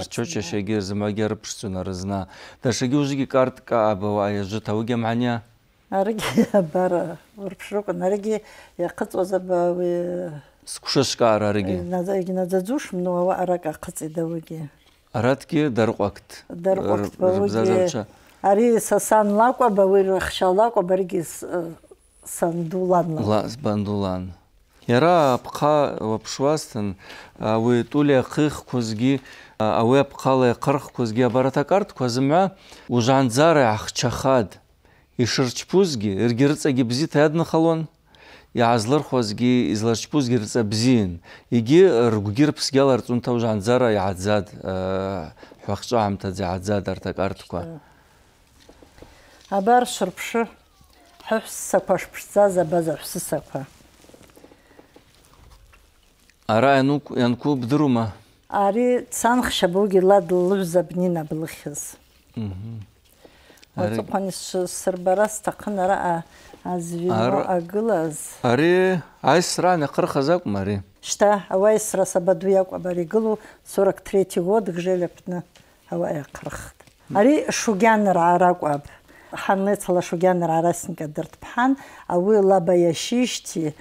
S1: рчочашьагьы рзымагьы рыԥшӡон рызна дашагьы ужвигьы картка абауа ажыт ауыгьы амҳаниа
S2: Арыги [laughs] бара урпшрокон арыги яхъыцӏозаба ауи
S1: сквшышвкӏгӏара арыги
S2: э, йгьнадзадзушм ну ауаъа аракӏ ахъыцӏитӏ ауыгьи
S1: аратгьи даркъвактӏ даркъвактӏ бауыгьи
S2: ари са сан лакӏваб э, ауи хща лакӏваб сандулан санду Бандулан.
S1: санду лан йара апхъа уапшуазтын ауи тӏули ахъихквызгьи ауи апхъала йахъырхквызгьи абарат акӏартква зымгӏва ужвгӏандзара йгӏахчахатӏ ишырчпузгьы ргьы рыцӏагьы бзита иадныхалуан йгӏазлырхуазгьи йызларчпузгьи рыцӏа бзийын йгьи ргвгьи рпсгьи аларцӏунта ужв гӏандзара йгӏадзатӏ э, хӏвахчӏвагӏамтадза йгӏадзатӏ арт акӏартква
S2: абар швырпшы хӏыхӏвсаква шпшдзаз абаза хӏвсысаква
S1: ара йанку бдырума
S2: ари цанх щабугьи ла длыгӏвза бнина блыхьыз Оцоқаншы сырбарас тақынара Ари
S1: айсра не қазақ мари.
S2: Шта авайсра сабаду 43 год гжелепна авая қырық. Ари шугяныр араку ауи лаба яшишти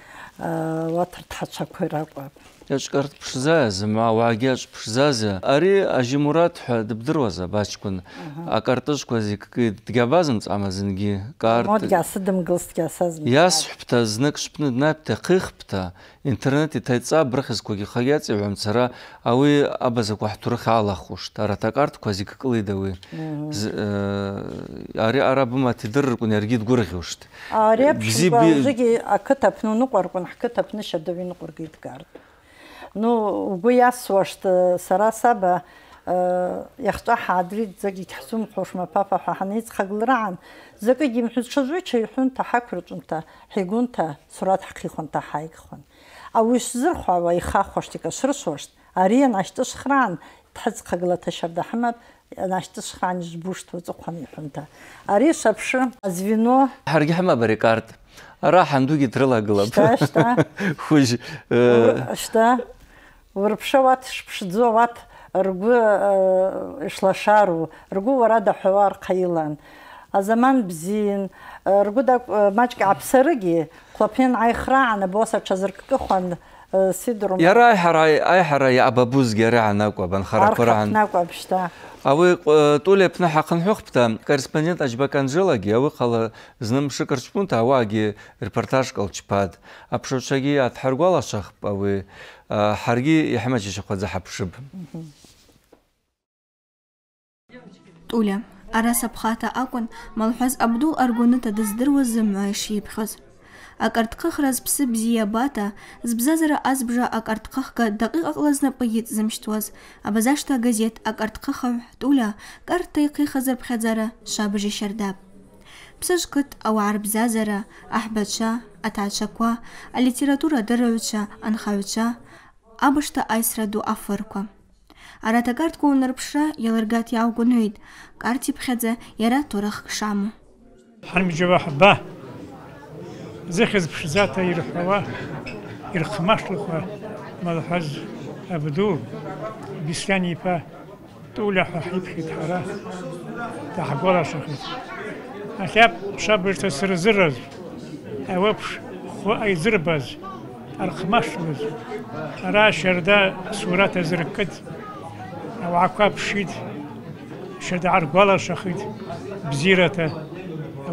S1: ешкарт пшзаз, мауагеш пшзаз, ари ажимурат ҳәа дыбдыруаза бачкун. Акартышква кы дгабазым цамазынги карт. Мод
S2: гасы дымгылст гасаз.
S1: Яс хпта знак шпны напта хыхпта интернет и тайца брхыз коги хаяц и вамцара ауи абаза кухтур хала хуш. Тара такарт кози кылы дауи. Ари арабыма тидыр кун ергид гурхушт. Ари бжиби
S2: жиги акытапну нуқорқун хкытапны шадавин қоргид карт. ну гуясвашт э, сарасаба э яхта хадри зэги тасум хошма папа ханиц хаглран зэги гимхуз чужуч хун тахакрунта хигунта сурат хакихунта хайгхун а уисзэр хава и ха хоштика сурсурст ариан аштыс хран тац хагла ташарда хамат аштыс хран жбушт вуз хуми хунта ари сапшы звено
S1: харги хама барикард ра хандуги трыла глаб шта шта [laughs] хуж э
S2: шта وربشوات شبشدزوات رجو إشلاشارو رجو ورادة حوار قيلان أزمان بزين رجو دا мачка عبسرجي كلابين عيخراعنا боса تشزرك خوان سيدرم يا راي
S1: حراي я حراي ابا بوز جري عناك وبن خرق رعن
S2: ناكو بشتا
S1: اوي طول بنا حقن حقبتا كورسبوندنت اجبكان جلاجي اوي قال زنم ҳаргӣ ҳамачиши қуд заҳапшиб
S4: тӯля араса ԥхаҭа акәын малҳәаз абдул аргәаныта дыздыруаз зымҩа ишибхьоз акартҟыхра зԥсы бзиа абата збзазара азбжа акартҟыхга дакьыҟаҟла знапы дзымшьҭуаз абазашҭа агазеҭ акартҟыхаҩ тӯля карта ихихазар ԥхьаӡара шабжа шьардап ԥсыжкыҭ ауаа рбзазара аҳбацәа аҭаацәақәа алитература адырыҩцәа анхаҩцәа абышта айсраду афырква. Арата картку унырпша яларгат яугунуйт. Картип хедзе яра торах кшаму.
S2: Хармиджава хаба. Зехез пшизата ирхава. Ирхмашлыхва. Малхаз абду. Бисляни па. Туля хахип хитхара. Тахгола шахит. Ахяб шабышта сырзырраз. Эвапш хуа айзырбаз. Ахяб أرخمش نز راش شردا سورة زركد أو عقاب شيد شد عرقلا شخيد بزيرته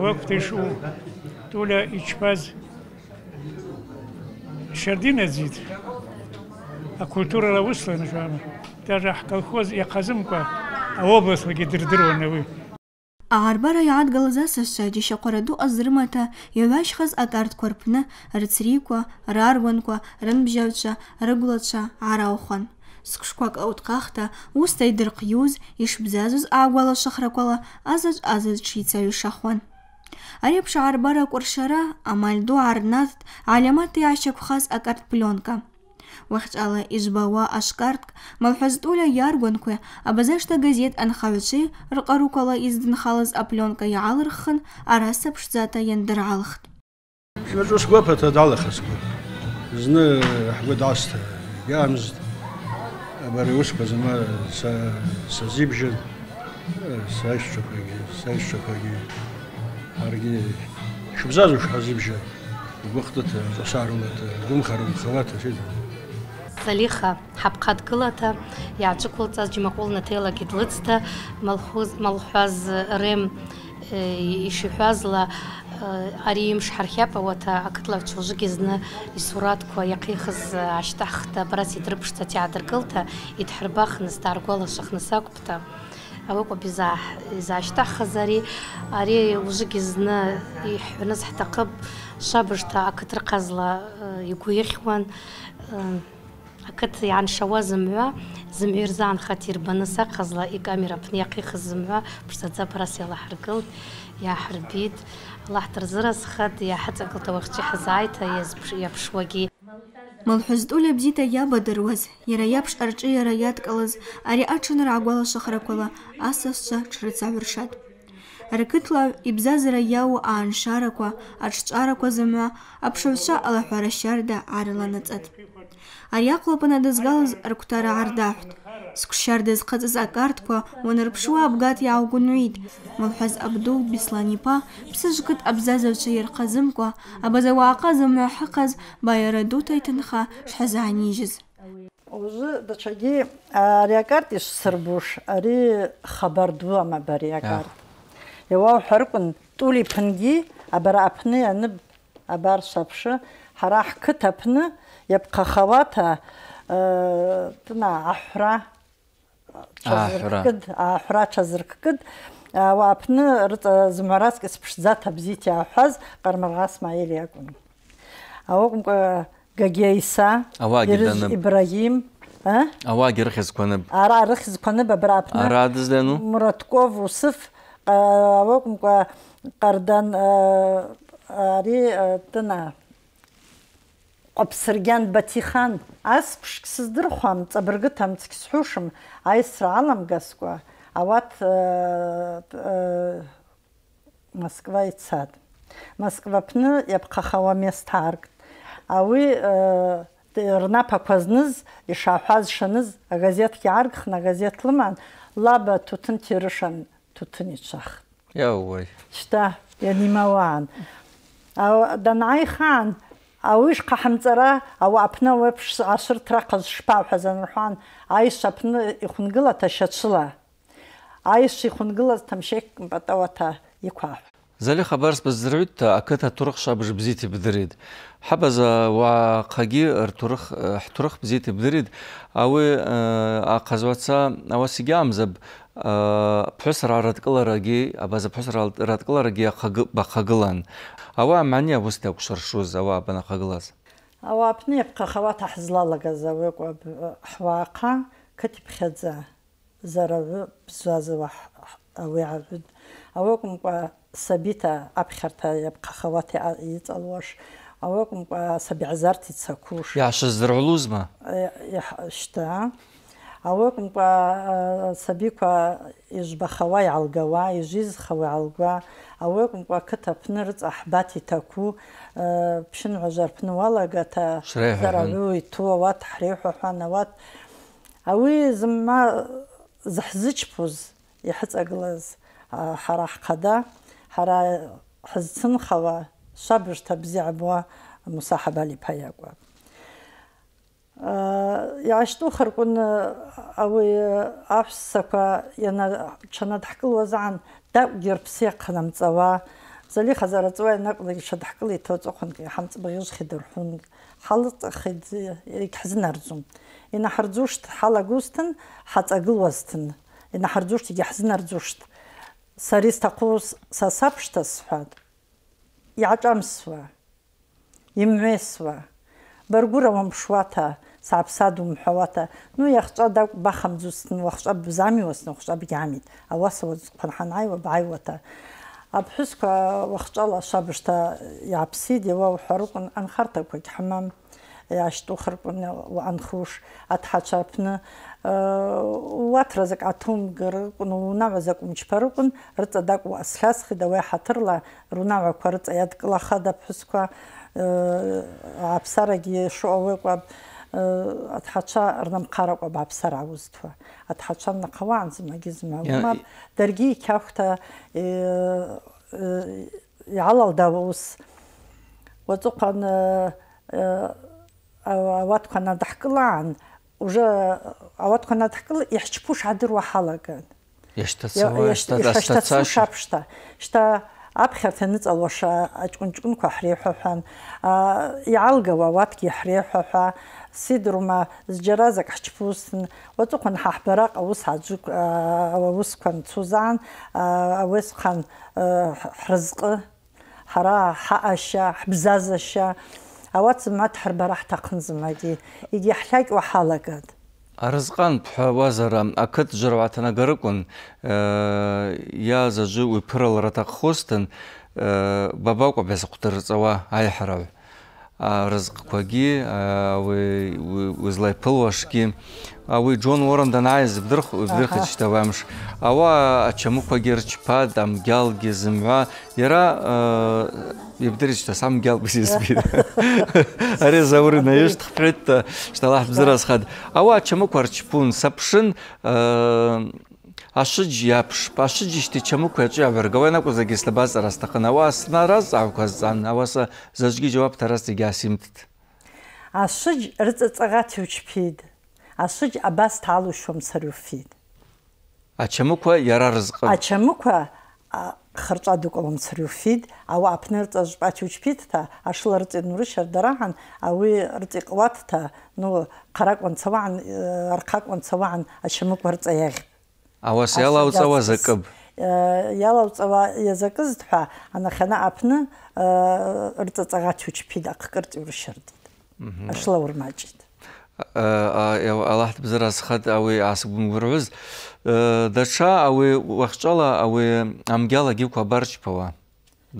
S2: وقت شو طولا إشباز شردين زيد الكولتورا لا وصلنا شو أنا ترى حكالخوز يقزمكوا أوبس لقي دردرو نوي
S4: Арбара ядгалза сасади шақорадо азрымата явашхас атарт корпна рцрикуа рарванква рынбжавча рыгулача араухан скшкуак аутқахта устай дырқюз ишбзазуз агвала шахракала азаз азаз чицаю шахван арепша арбара куршара амальду арнат алямат яшек хас акарт пленка. وخچاله ازبوا اشکارت ملحزتوله یارگونکو ابازشت گازیت انخالچی رقروکلا ازدن خالز اپلونکا یالرخن اراسبشزاتا یندرالخت شوجوش گوپتا دالخس
S1: زن حو داست یامز بریوش بزما سزیبج سایشچوکی سایشچوکی арги шубзазуш хазибжа гохтат сосарулат гумхарум хават шидан
S2: салиха хабхат
S4: я тела малхуаз и ҳапқа дгылата иаацәықәылҵаз џьмакәыл наҭеилагьы длыцта малҳәаз рем
S2: ишиҳәазла ари из аштахта, ақыҭлаҩцәа уажәыгьы театр исураҭқәа и тхарбах на старгола шахнасакупта. А дааргәалашахныс акәпта из аштаха зари, ари ари уажәыгьы зны нас ҳҭахъып шабышта ақыҭырҟазла
S4: игәы ихьуан هكت يعني شوا زمعوا
S2: زمعير زعن خطير بنسا قزلا إكاميرا بنياقي خزمعوا باش تزابرا سيلا حرقل يا حربيد الله ترزرا سخد يا حتى قلت وقتي حزايتا يا بشواقي
S4: Малҳәазтәыла бзита иабадыруаз, иара иаԥш арҿы иара иадкылаз, ари аҽанра агәалашахрақәала асасцәа ҽрыцаҳәыршат. Рқыҭла ибзазара иау ааншарақәа, аҿҿарақәа зымҩа, аԥшыҩцәа алаҳәара шьарда арыланаҵат. ариаҟлапан адызгалоз рыгәҭара аардаҳәт сықәшьардаз ҟаҵаз акартқәа уанырԥшуа Абгат иааугәынҩит малҳәаз Абдул Беслан иԥа ԥсыжкыт абзазаҩцәа ирҟазымкәа абазауааҟа зымҩа ҳыҟаз баиара дута иҭынха шҳазаанижьыз
S2: Ожы даҽагьы ари акарт ишсырбуш ари хабар ду амаб ари акарт иауаҳәаркәын тул иԥынгьы абара аԥны ианып абар сапшы харах ҳқыҭ аԥны иапхъахауата тӏына аҳәра аҳәра аҳәра аҽазырккыд ауаа апны рыҵа зымҳәаразк исԥшӡата бзиат иааҳәаз ҟармарӷас маил иакәын аокәымкәа гагиаиса ибрагим
S1: ауаагьы рыхьызқәанып
S2: ара рыхьызқәанып абра апны ара дыздену. муратков усыф аокәымкәа ҟардан ари тына, ҟаԥсыргьан Батихан, асԥшк сыздырхәам, ҵабыргыҭ амцк сҳәушам, аисра аламгаскәа, ауаҭ э, э, Москва ицат. Москваԥны иаԥхахауа мест ааргт. Ауи э, рнапақәа зныз, ишааҳәаз шаныз, агазеҭк иааргхны, агазеҭ лыман, лаба туҭын ҭирышан, Я ицәахт. Иауи. Шьҭа, данай Данааихаан, ауи шхъахӏымцӏара ауи апны ауи ашвыртрахъаз шпагӏвхӏваз анырхӏван айшв апны йхвынгылата щачвыла айшв йхвынгылаз тамщекь мпӏатӏауата йыквагӏахӏв
S1: Зали Барс быздыргӏвитта акыт атурыхшва бжбзити бдырид. Хабаза уахъагьи ртурых э, хӏтурых бзити бдырид. Ауи э, ахъазуаца ауаса йгьамзаб э, пхӏвысра раткӏыларагьи абаза пхӏвысра раткӏыларагьи бахъагылан. ава маня вот так шуршу зава банаха глаз
S2: ава апне пха хава тахзла лага зава ква хвака катип хаза зара бзаза ва ави абд ава кум ква сабита апхарта япха хавати ицалваш ава кум ква саби азарти цакуш яш
S1: зрулузма
S2: э, я шта Ауакәымкәа асабиқәа ижбахауа иалгауа, ижизхауа иалгауа, ауакәымкәа ақыҭа аԥны рыҵа ҳбаҭ иҭақәу, ԥшьынҳәажә арԥны уалагата, зараҩу иҭу ауат ҳреиҳәо ҳәан ауат. Ауи зымма зыҳзычԥоз иҳыҵагылаз ҳара ҳхада, ҳара ҳызцынхауа, шабжҭа бзиабуа мусаҳаб алиԥа иакәын. я что хыркун авы афсапа яна чана дакыл озан да герпсе кынамцава зали хазарацва яна кылы шадакыл ито цохун ки хамц бигыз хидурхун халыц хид ик хазин арзум ина харзушт халагустын хацагыл вастын ина харзушт ик хазин арзушт сарис такус сасапшта сфат яачамсва имвесва баргурам швата сапсаду мховата ну яхца да бахамзус ну яхца замиос ну яхца бямит а вас вот панханай ва байвата а пхуска яхца ла шабшта япси дева хурқун анхарта ку хамам яшту хурқун ва анхуш ат хачапна ватразак атум гыр ну навазак умчпарукун рца да ку аслас хида ва хатрла рунава кварца яд клахада пхуска апсараги шоуэ ва аҭҳацәа рнамхаракәа бааԥсара аузҭфа аҭҳацәа нахауаанӡа магьызма мап даргьы иқьахәҭа иалалдава э, э, ус уаҵыхәан э, ауатқәа надаҳкылаан уже ауатқәа надаҳкыл иаҳчԥуш адыруа ҳалаган
S1: иашьҭацаша
S2: аԥшҭа шьҭа аԥхьарҭа аныҵалуаша аҷкәын ҷкәынқәа ҳреиҳәа ҳәан иаалгауа сидрума зџьара зак ҳчԥусын уаҵыхәан ҳаҳбараҟа аус ҳаӡәык аусқәа нцузаан ауесхан ҳрызҟы ҳара ҳаҟашьа ҳбзазашьа ауат зымат ҳарбара ҳҭахын зымагьы егьи ҳлакьуа ҳалагат
S1: арызҟан бҳәауазара ақыҭ џырауа ҭанагарыкәын иа заҿы уи ԥыралара ҭаххозтын бабакәабез хәдырҵауа аиҳараҩ رزق کوگی وزلای پلوشکی اوی جون ورن данайыз вдырх вдырх читавамш ава ачаму пагер чпа дам гял гизмва яра ебдирич та сам гял бисис бит [laughs] аре зауры наеш тхпрет [laughs] та шталах бзрас хад ава ачаму кварчпун сапшин ასეჯი აფშ პასეჯი შეთ ჩემო ქეჭი აბერგავენა ყოზეგისთა ბაზარასთა ხნავას ნარას ავქას ზან ნავას ზაჯგი ჯავაბ თარასი გასიმთთ
S2: ასეჯ რწწაღა თუჩფიდ ასეჯ აბას თალუ შომცრუფიდ
S1: ა ჩემო ქა იარარზყა ა
S2: ჩემო ქა ხრწა დუკომცრუფიდ აუ აფნერ წაჟპა თუჩფიდ თა აშლარწი ნური შერდარან აუი რწი ყვათ თა ნუ ყარაკონცავან არყაკონცავან ა ჩემო ქა რწაიღ
S1: ауаса иалауҵауа закып
S2: иалауҵауа э, иазакызт ана анахьана апны э, рҵаҵаӷач учпида ахкырт уршьырдит ашла урмаҷит
S1: э, аллаҳ бзара зхад ауы гӏасгвымгвыргӏвыз датша ауи уахьчӏвала ауи амгьала гьиква абарчпауа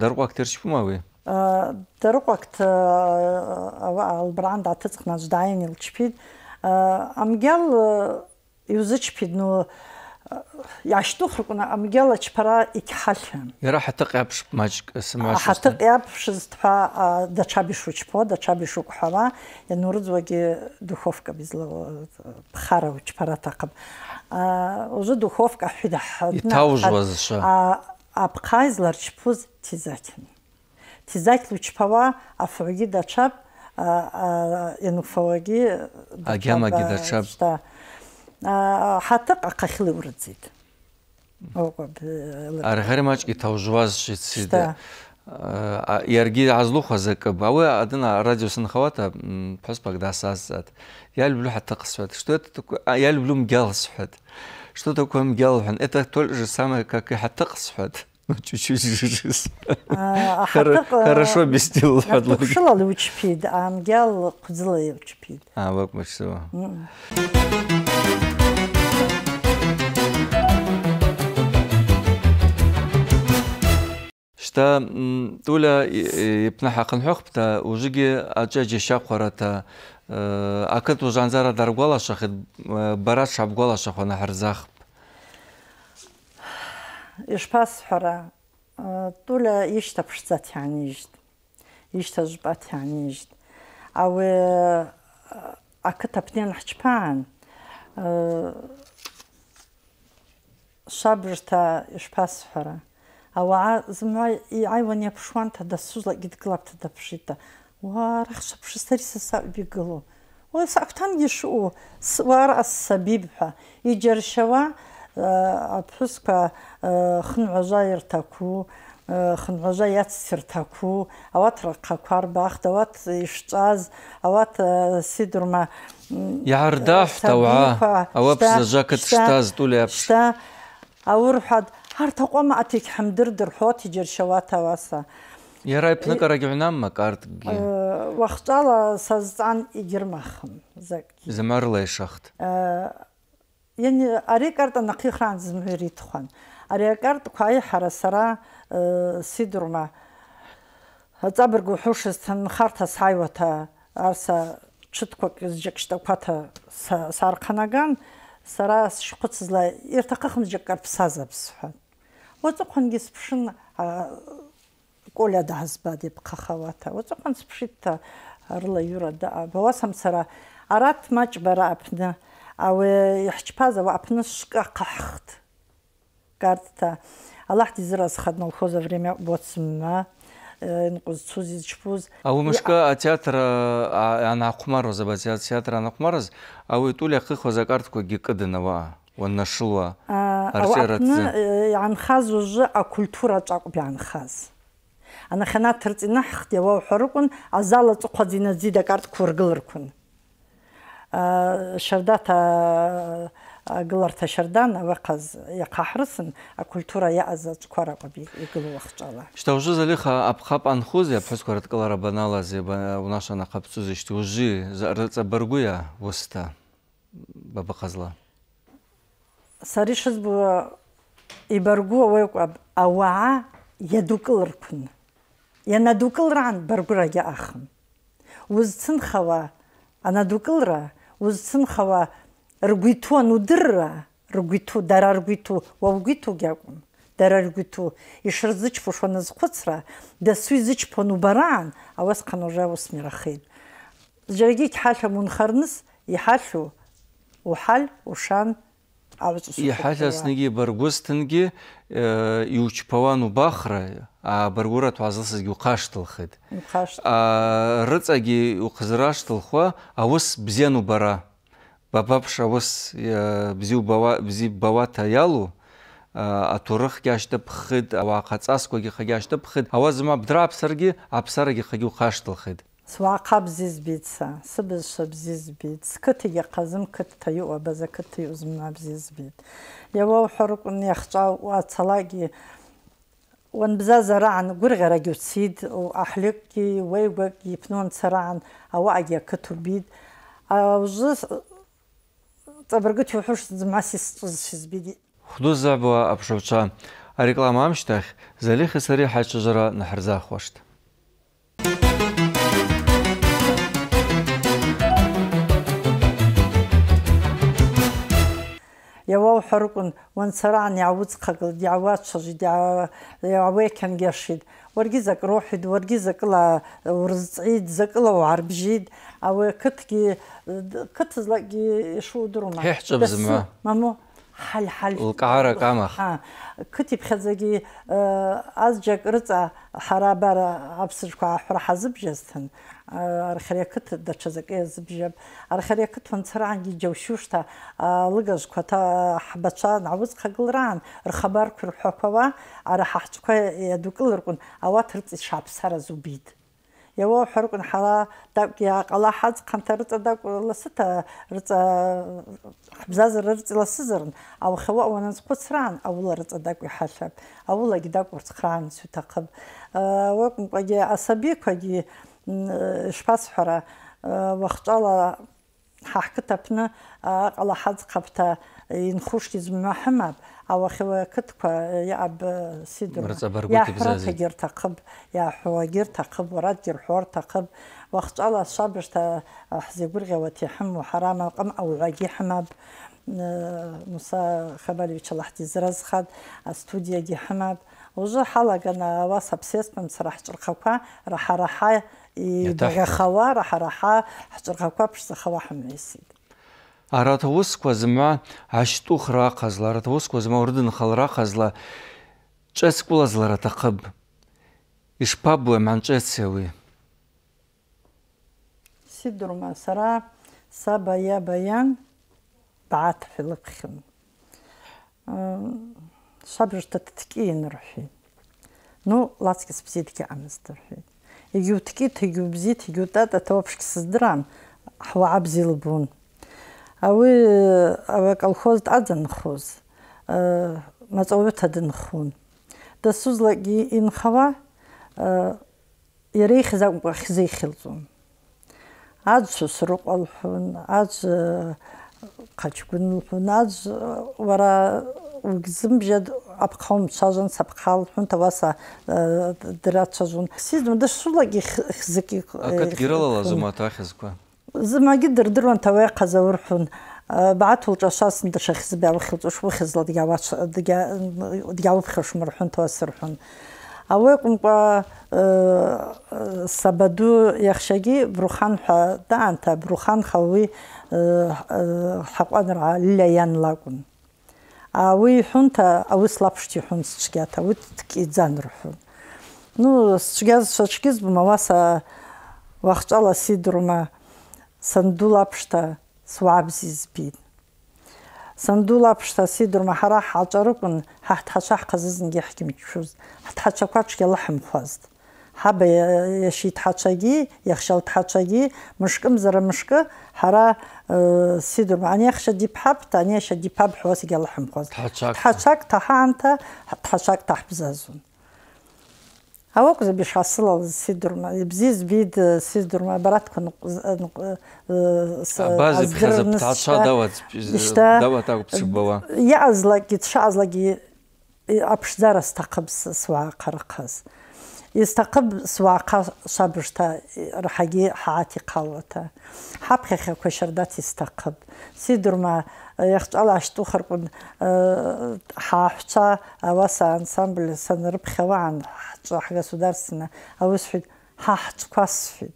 S1: даркъвакӏ дырчпума ауи
S2: даркъвакӏ ауаъа лбыргӏан дгӏатыцӏхнажв дгӏайын йылчпитӏ амгьал йузычпитӏ но яшту хукна амгела иаашьҭыхркәны амгьала чԥара икьҳалхьан
S1: иара ҳаҭыҟ иаԥш маҷк сымҩашьоз ҳаҭыҟ
S2: иаԥшызт ҳәа да бишучпо хава я ианурыӡуагьы духовка безло пхара чпара чԥара а уже духовка а чпуз ҳәида итаужуазша апҟа изларчԥуз тизакьн тизакьла учԥауа афыгьы даҽаб иануфауагьы агьамагьы чап ҳатаҟа ахьлы урӡит
S1: арӷармаҷгьы таужвазшьыцид иаргьы азлухәаз акып ауи адына радио сынхауата ԥҳәыспак Я люблю ҳаҭаҟ сҳәат что это такое? А, я люблю мгьал сҳәат что такое мгьал ҳәан это только же самое как и ҳаҭаҟ сҳәат ну, чуть-чуть жижис. А, а [laughs] хорошо объяснил. Шылал
S2: учпид, а мгял кудзила учпид.
S1: А, вот мы все. та туля ипна хакын та ужиги ача жешап харата акыт ужанзара даргвала шахит барат шабгвала
S2: шахана харзах ишпас хара туля ишта пшцат янижд ишта а янижд ау акыт апнен хчпан шабрта ишпас хара ва зма айван япшванта да сузла гид клапта да пшита вар ахша пшистариса саби гло ва сафтан гишу свар ас сабибха и джаршава апсква хнважайр таку хнважа яцсир таку ават ракаквар бах дават ишцаз ават сидрма ярдаф тава авапс жакат штаз тулеп ша аурхад хоти аҭегь ҳамдырдыр ҳәоҭ иџьаршьауаҭ ауаса
S1: иара гьыҩнаммак артгьы
S2: уахҵәала сазҵан егьырмахым закгьы
S1: зымарла шахт.
S2: яни ари акарта нахихраан зымҳәыр итхуан ари акартқәа аиҳара сара сидрума аҵабырг уҳәушаз харта сайвата арса ҽыҭқәак пата саарханаган сара сшхәыцызла ирҭахыхымзџьак арԥсазап сҳәан Уаҵәахәангьы сԥшын Коля даазба деп хахауаҭа. Уаҵәахәан сԥшитта рылаҩыра даҟа. Ауасам сара арат мач бара апна аԥны ауи ва ауи апны швкӏа хъахӏхтӏ. Картта Аллаҳ дизыразхатӏ хоза время буацымма э, нкъвызцуз йзчпуз. Ауи мышкӏы
S1: атеатр ангӏахъвмаруз, абазиат театр ангӏахъвмаруз, ауи тӏули ахъихуаз акӏартквагьи кӏыдын ауаъа. والنشوة أرسيرتزي
S2: عنخاز وجه أكولتورة تاقو بعنخاز أنا خنات ترتينا حختي وحرقن أزالة تقوى زينا زيدا كارت كورغلركن شرداتا قلرتا شردان وقز يقحرسن أكولتورا يأز تكورا قبي يقلو وخجالا
S1: شتوجي баргуя воста баба
S2: сари шызбуа ибаргу ауаикӏва ауагӏа йадукӏылырквын йанадукӏылргӏан ахын. гьаъахым уызцынхауа анадукӏылра уызцынхауа ргвы йту анудырра ргвы йту дара ргвы йту уа угвы йту гьакӏвым дара ргвы йту йшырзычпуш уаназхъвыцра дасу йзычпу анубарагӏан ауасхъан уже уснирахитӏ зджьарагьи гьхӏатлам унхарныс ушан и хәшәснеге
S1: баргус тенге э, иучпавану бахра а баргура туазылсыз ги укаштылхыд а рыцаги укызраштылхва авыс бзену бара бабапш авыс э, бзиу бава бзи бава таялу а э, атурых гяшты пхыд ава хацаскоги хагяшты пхыд авазма бдрапсарги апсараги хаги укаштылхыд
S2: سواقب زیز بید سا سبز شب زیز بید سکتی یا قزم کت تیو و بزا کت تیو زمناب زیز بید یا و حرق ان و اتصلاقی وان بزا زرعن قرغرا جوتسيد وأحلقي ويوك يبنون سرعن أو أجا كتبيد خدوز يواو حرقن وانسرعن يعوز قل يعوات شجد يعويكن قشيد ورجزك روحي ورجزك لا ورزعيد زك لا وعربجيد او كتكي كتز لقي شو درونا هيحجب زما مامو حل حل القعرة قامخ ها كتب خزقي آه، ازجك رزع حرابة ابسركوا حرا حزب جستن არხერიაკეთ და ჩაზეკე ზბჟებ არხერიაკეთ ფონცრანგი ჯოშუშთა ლგაზ ქოთა ჰბაცა ნავუს ხაგლრან რხაბარ ქურხოვა არ ჰაჭქე დუკლრკუნ ავა თრწი შაფსარა ზუბიდ ევა ხურკუნ ხალა და კია ყალა ჰაც ხანტერწა და ყოლასთა რწა ჰბზაზ რწილასზერნ ავხევა ვანანს ქოცრან ავულა რწა და კი ჰაშაბ ავულა კი და ქოცხრან სუთაყ ა ვაკუნ ყაგე ასაბი ქაგე ишԥасҳәара уахҿала э, ҳаҳқыҭ аԥны аҟала ҳаӡӷабҭа инхушкиз мҩа ҳымап ауахьуа ақыҭқәа иааб э, э, сидура иаҳҳәарақәагьы рҭахып иаҳәуагьы рҭахып уара дирҳәо рҭахып уахҿала шабышҭа ҳзигәырӷьауаҭ иҳымоу ҳарам аҟым ауаҩагьы ҳымап муса хабалевич аллаҳ дизразхад астудиягьы ҳымап уже ҳалаган ауаса аԥсеисҭәымцара ҳҿырхақәа раҳа раҳа ибӷьахауа раҳараҳа ҳҵәырӷақәа ԥшӡахауа ҳамҩасит
S1: арат аусқәа зымҩа ашьтәыхра аҟазла арат аусқәа зымҩа урыдынхалара аҟазла ҿацкәылазлар аҭахып ишԥабуеи
S2: сидурма сара саба иаба шабжта ну ласкьыс бзиа дгьаҟамызт იუთკით იუბზით იუტა და თოფშკს ძრან ჰვა აბზილბუნ ავი ავა კოლხოზ ტაძან ხოზ ა მაწოვეთადენ ხუნ და სუზლაგი ინ ხავა ა ირი ხზა ხზი ხილზუნ აძსუს რო ყოლხუნ აძ ყაჩგუნ ხუნ აძ ვარა гзым жәді апхаум чажын сапхал хун таваса дыра чажын сиздым да шулаги хзыки акат гирала лазума та хзква зымаги дырдырван тавай қазауыр хун بعته الرشاس ند شخص بيوخذ وش وخذ хүн лагун ауи хунта, ауи слапшта йхӏвун счвгьата ауи дткӏидзан рхӏвун ну счвгьазшва чвгьызбма ауаса вахчала сидрума санду лапшта суагӏабзи збитӏ санду лапшта сидрума хара хат хӏара хӏгӏачӏварыквын хӏа хӏтхачва хӏхъазызынгьи хӏгьымчуз хӏтхачваква чвгьалыхӏымхуазтӏ habe shi tachagi yakhshal tachagi mushkim zara mushki hara sidur ani yakhsha dipab tani yakhsha dipab hwasi gal hamqaz tachak tahanta tachak tahbizazun awak ze bishasla sidur ma biziz bid sidur ma barat kun baz bizaz tacha davat davat ak psubawa ya azlagi tsha azlagi apshzara staqibs swa qarqaz يستقب سواقا صبرتا رحقي حاتي قالوتا حبخي خي كشردات يستقب سيدر ما يختال اشتو خربن آه، حاحتا اواسا انسامبل سنرب خوان حتى حاجة سودار سنة اوسفيد حاحت كواسفيد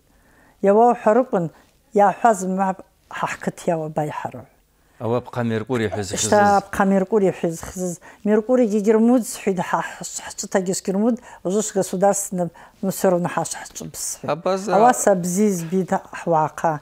S2: يواو حرقن يا حزم مع حاحكت يا وباي حرق
S1: أو بقى ميركوري حز حز بقى
S2: ميركوري حز حز ميركوري جي جرمود سحيد ححش تاجس جرمود وزوش государственным مسرنا حش حش بس أبز أواسا بزيز بيد حواقة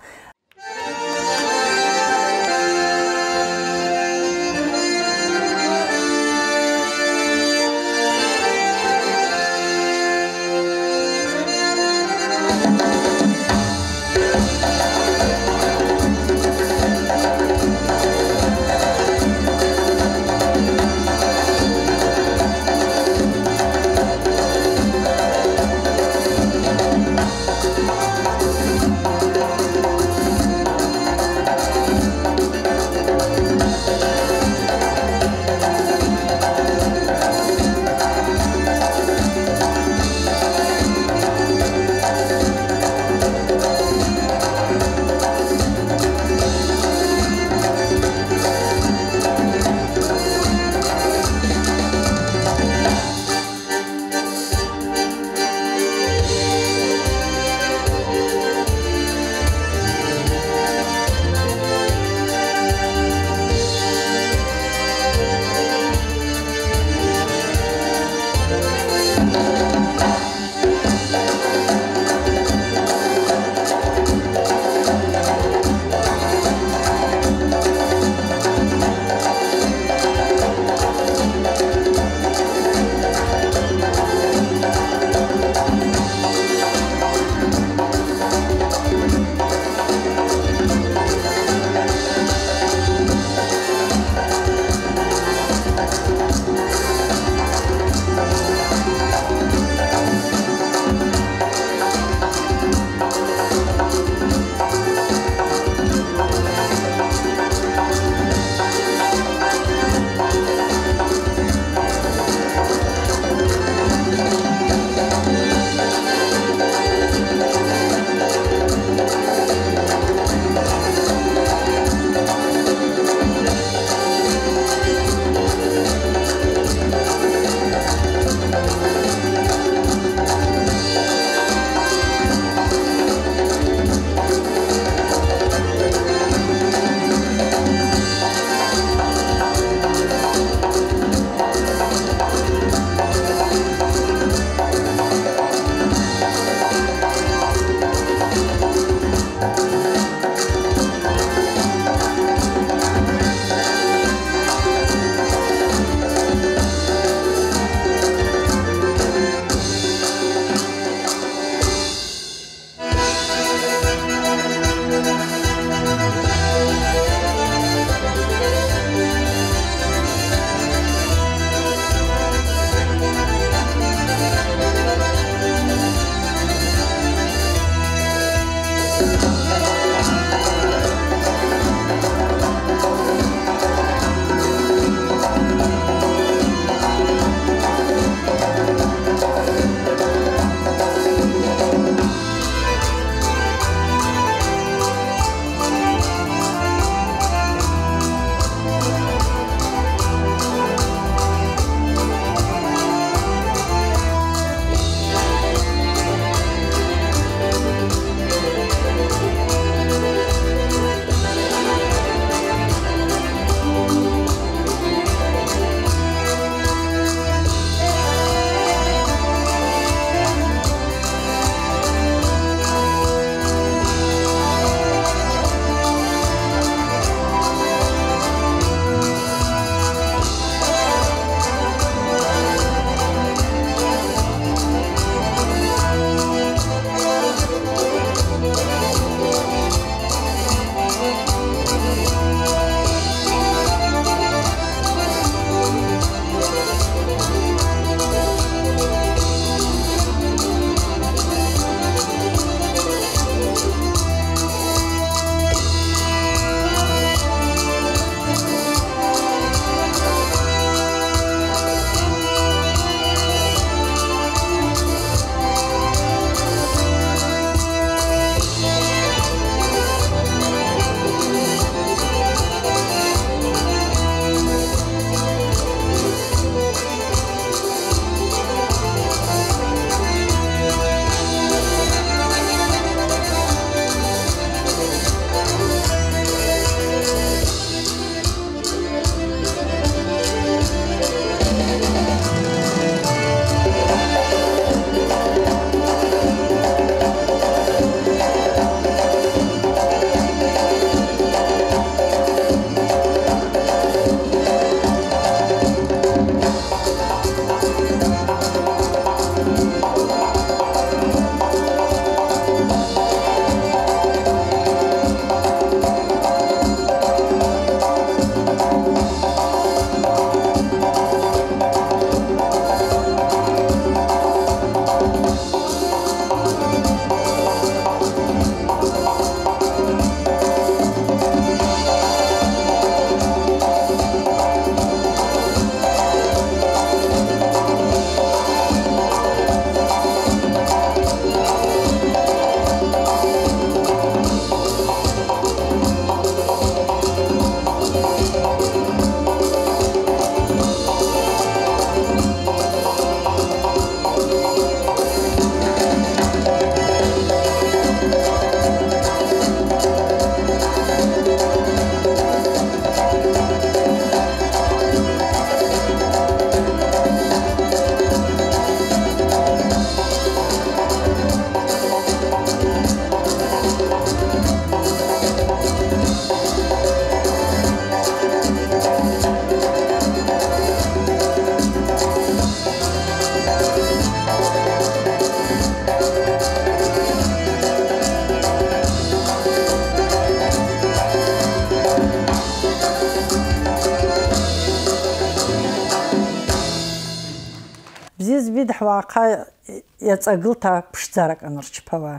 S2: даҵагылҭа ԥшӡарак анырчԥауа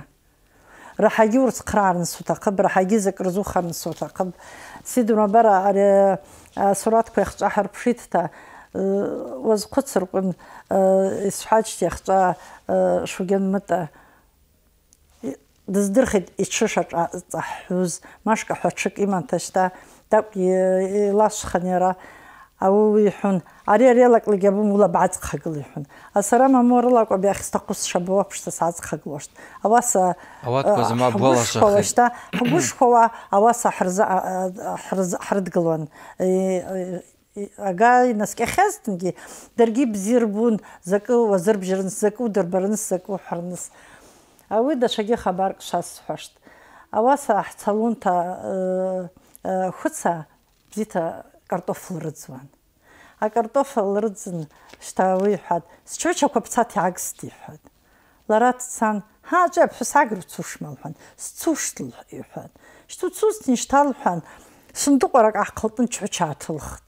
S2: раҳагьы урцхраарын суҭахып раҳагьы закә рзухарын суҭахып сидмабара ари асураҭқәа иахҵәа ҳарԥшитта э, уазхәыцыркәын э, исҳәаџьт иахҵәа э, шуген мыта дыздырхит иҽышаҿаҳҳәуз машка ҳәаҽык иман ташьта такә илашхан иара ауи иҳәун ари арелаклыги абымула баацхагыл ихӏвун асара маморылакӏва бихӏстахъус шабауапшта сгӏацхагылуаштӏ ауаса ауатква э, зымгӏва бгвалашвахитӏ щта хӏгвышхвауа ауаса хӏрыдгылуан э, ага йнаскӏьахьазтынгьи даргьи бзирбун закӏы уазырбжьарныс закӏы удырбарныс закӏы ухӏырныс ауи дашвагьи хабаркӏ швасхӏваштӏ авас хӏцалунта э, хвыца бзита картоф лрыдзуан а картофель рдзн шта выхад с чуча купцати агсти хад ларатсан хаже фсагру цушмал хан с цуштл юхад шту цустин штал хан сундук арак ахлтын чуча атлах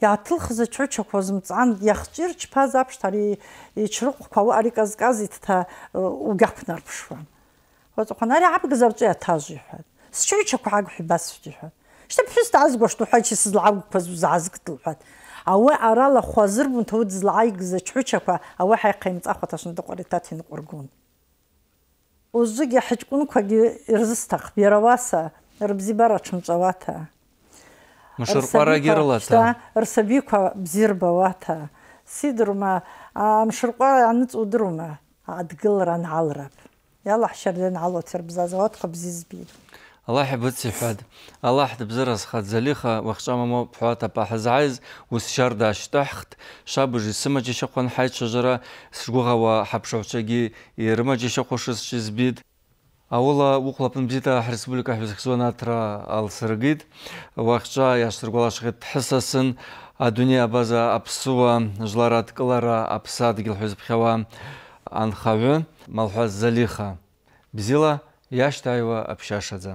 S2: ятлах за чуча козм цан яхчирч пазапштари ичрук кова ариказказит та угапнар пшван вот ханари абг завч ятаж юхад с чуча кагу хибас юхад шта фс тазгош ту хачис лавг паз узазгтл хад ауи арала хәазырбымҭа уи дызлааигыз ачҳәычақәа ауи ҳаиҟаимҵахуата ашындыҟәара иҭаҭ иныҟәыргон узжьгьы ҳаҷкәынқәагьы ирзысҭахп иара ауаса рбзибара аҽынҵәауата мшырҟәарагьы рылата рсабиқәа бзирбауата сидрума амшырҟәара аныҵудырума адгылара анҳалрап яла анҳалуат ирбзаз ауатқа бзизбир
S1: Аллаҳ быцҳәад, Аллаҳ дыбзыраз хадзалиха, уахҿамамо бҳәата паҳазааиз, ус шьарда ашьҭаҳхт, шабыжи сымаҷашьахәан ҳаицәажара, жеше ҳаԥшаҩцәагьы ирымаҷашьахәашаз шизбит. ауыла уқлапын бзита ҳреспублика ҳәзхзон атра алсыргит, уахча яшсыргуалашхит ҳысасын, адунеи абаза аԥсуа жлара адкылара аԥсадгьыл ҳәызбхьауа анхаҩы малҳәаз залиха. Бзила иашьҭаҩуа аԥшьашаӡа.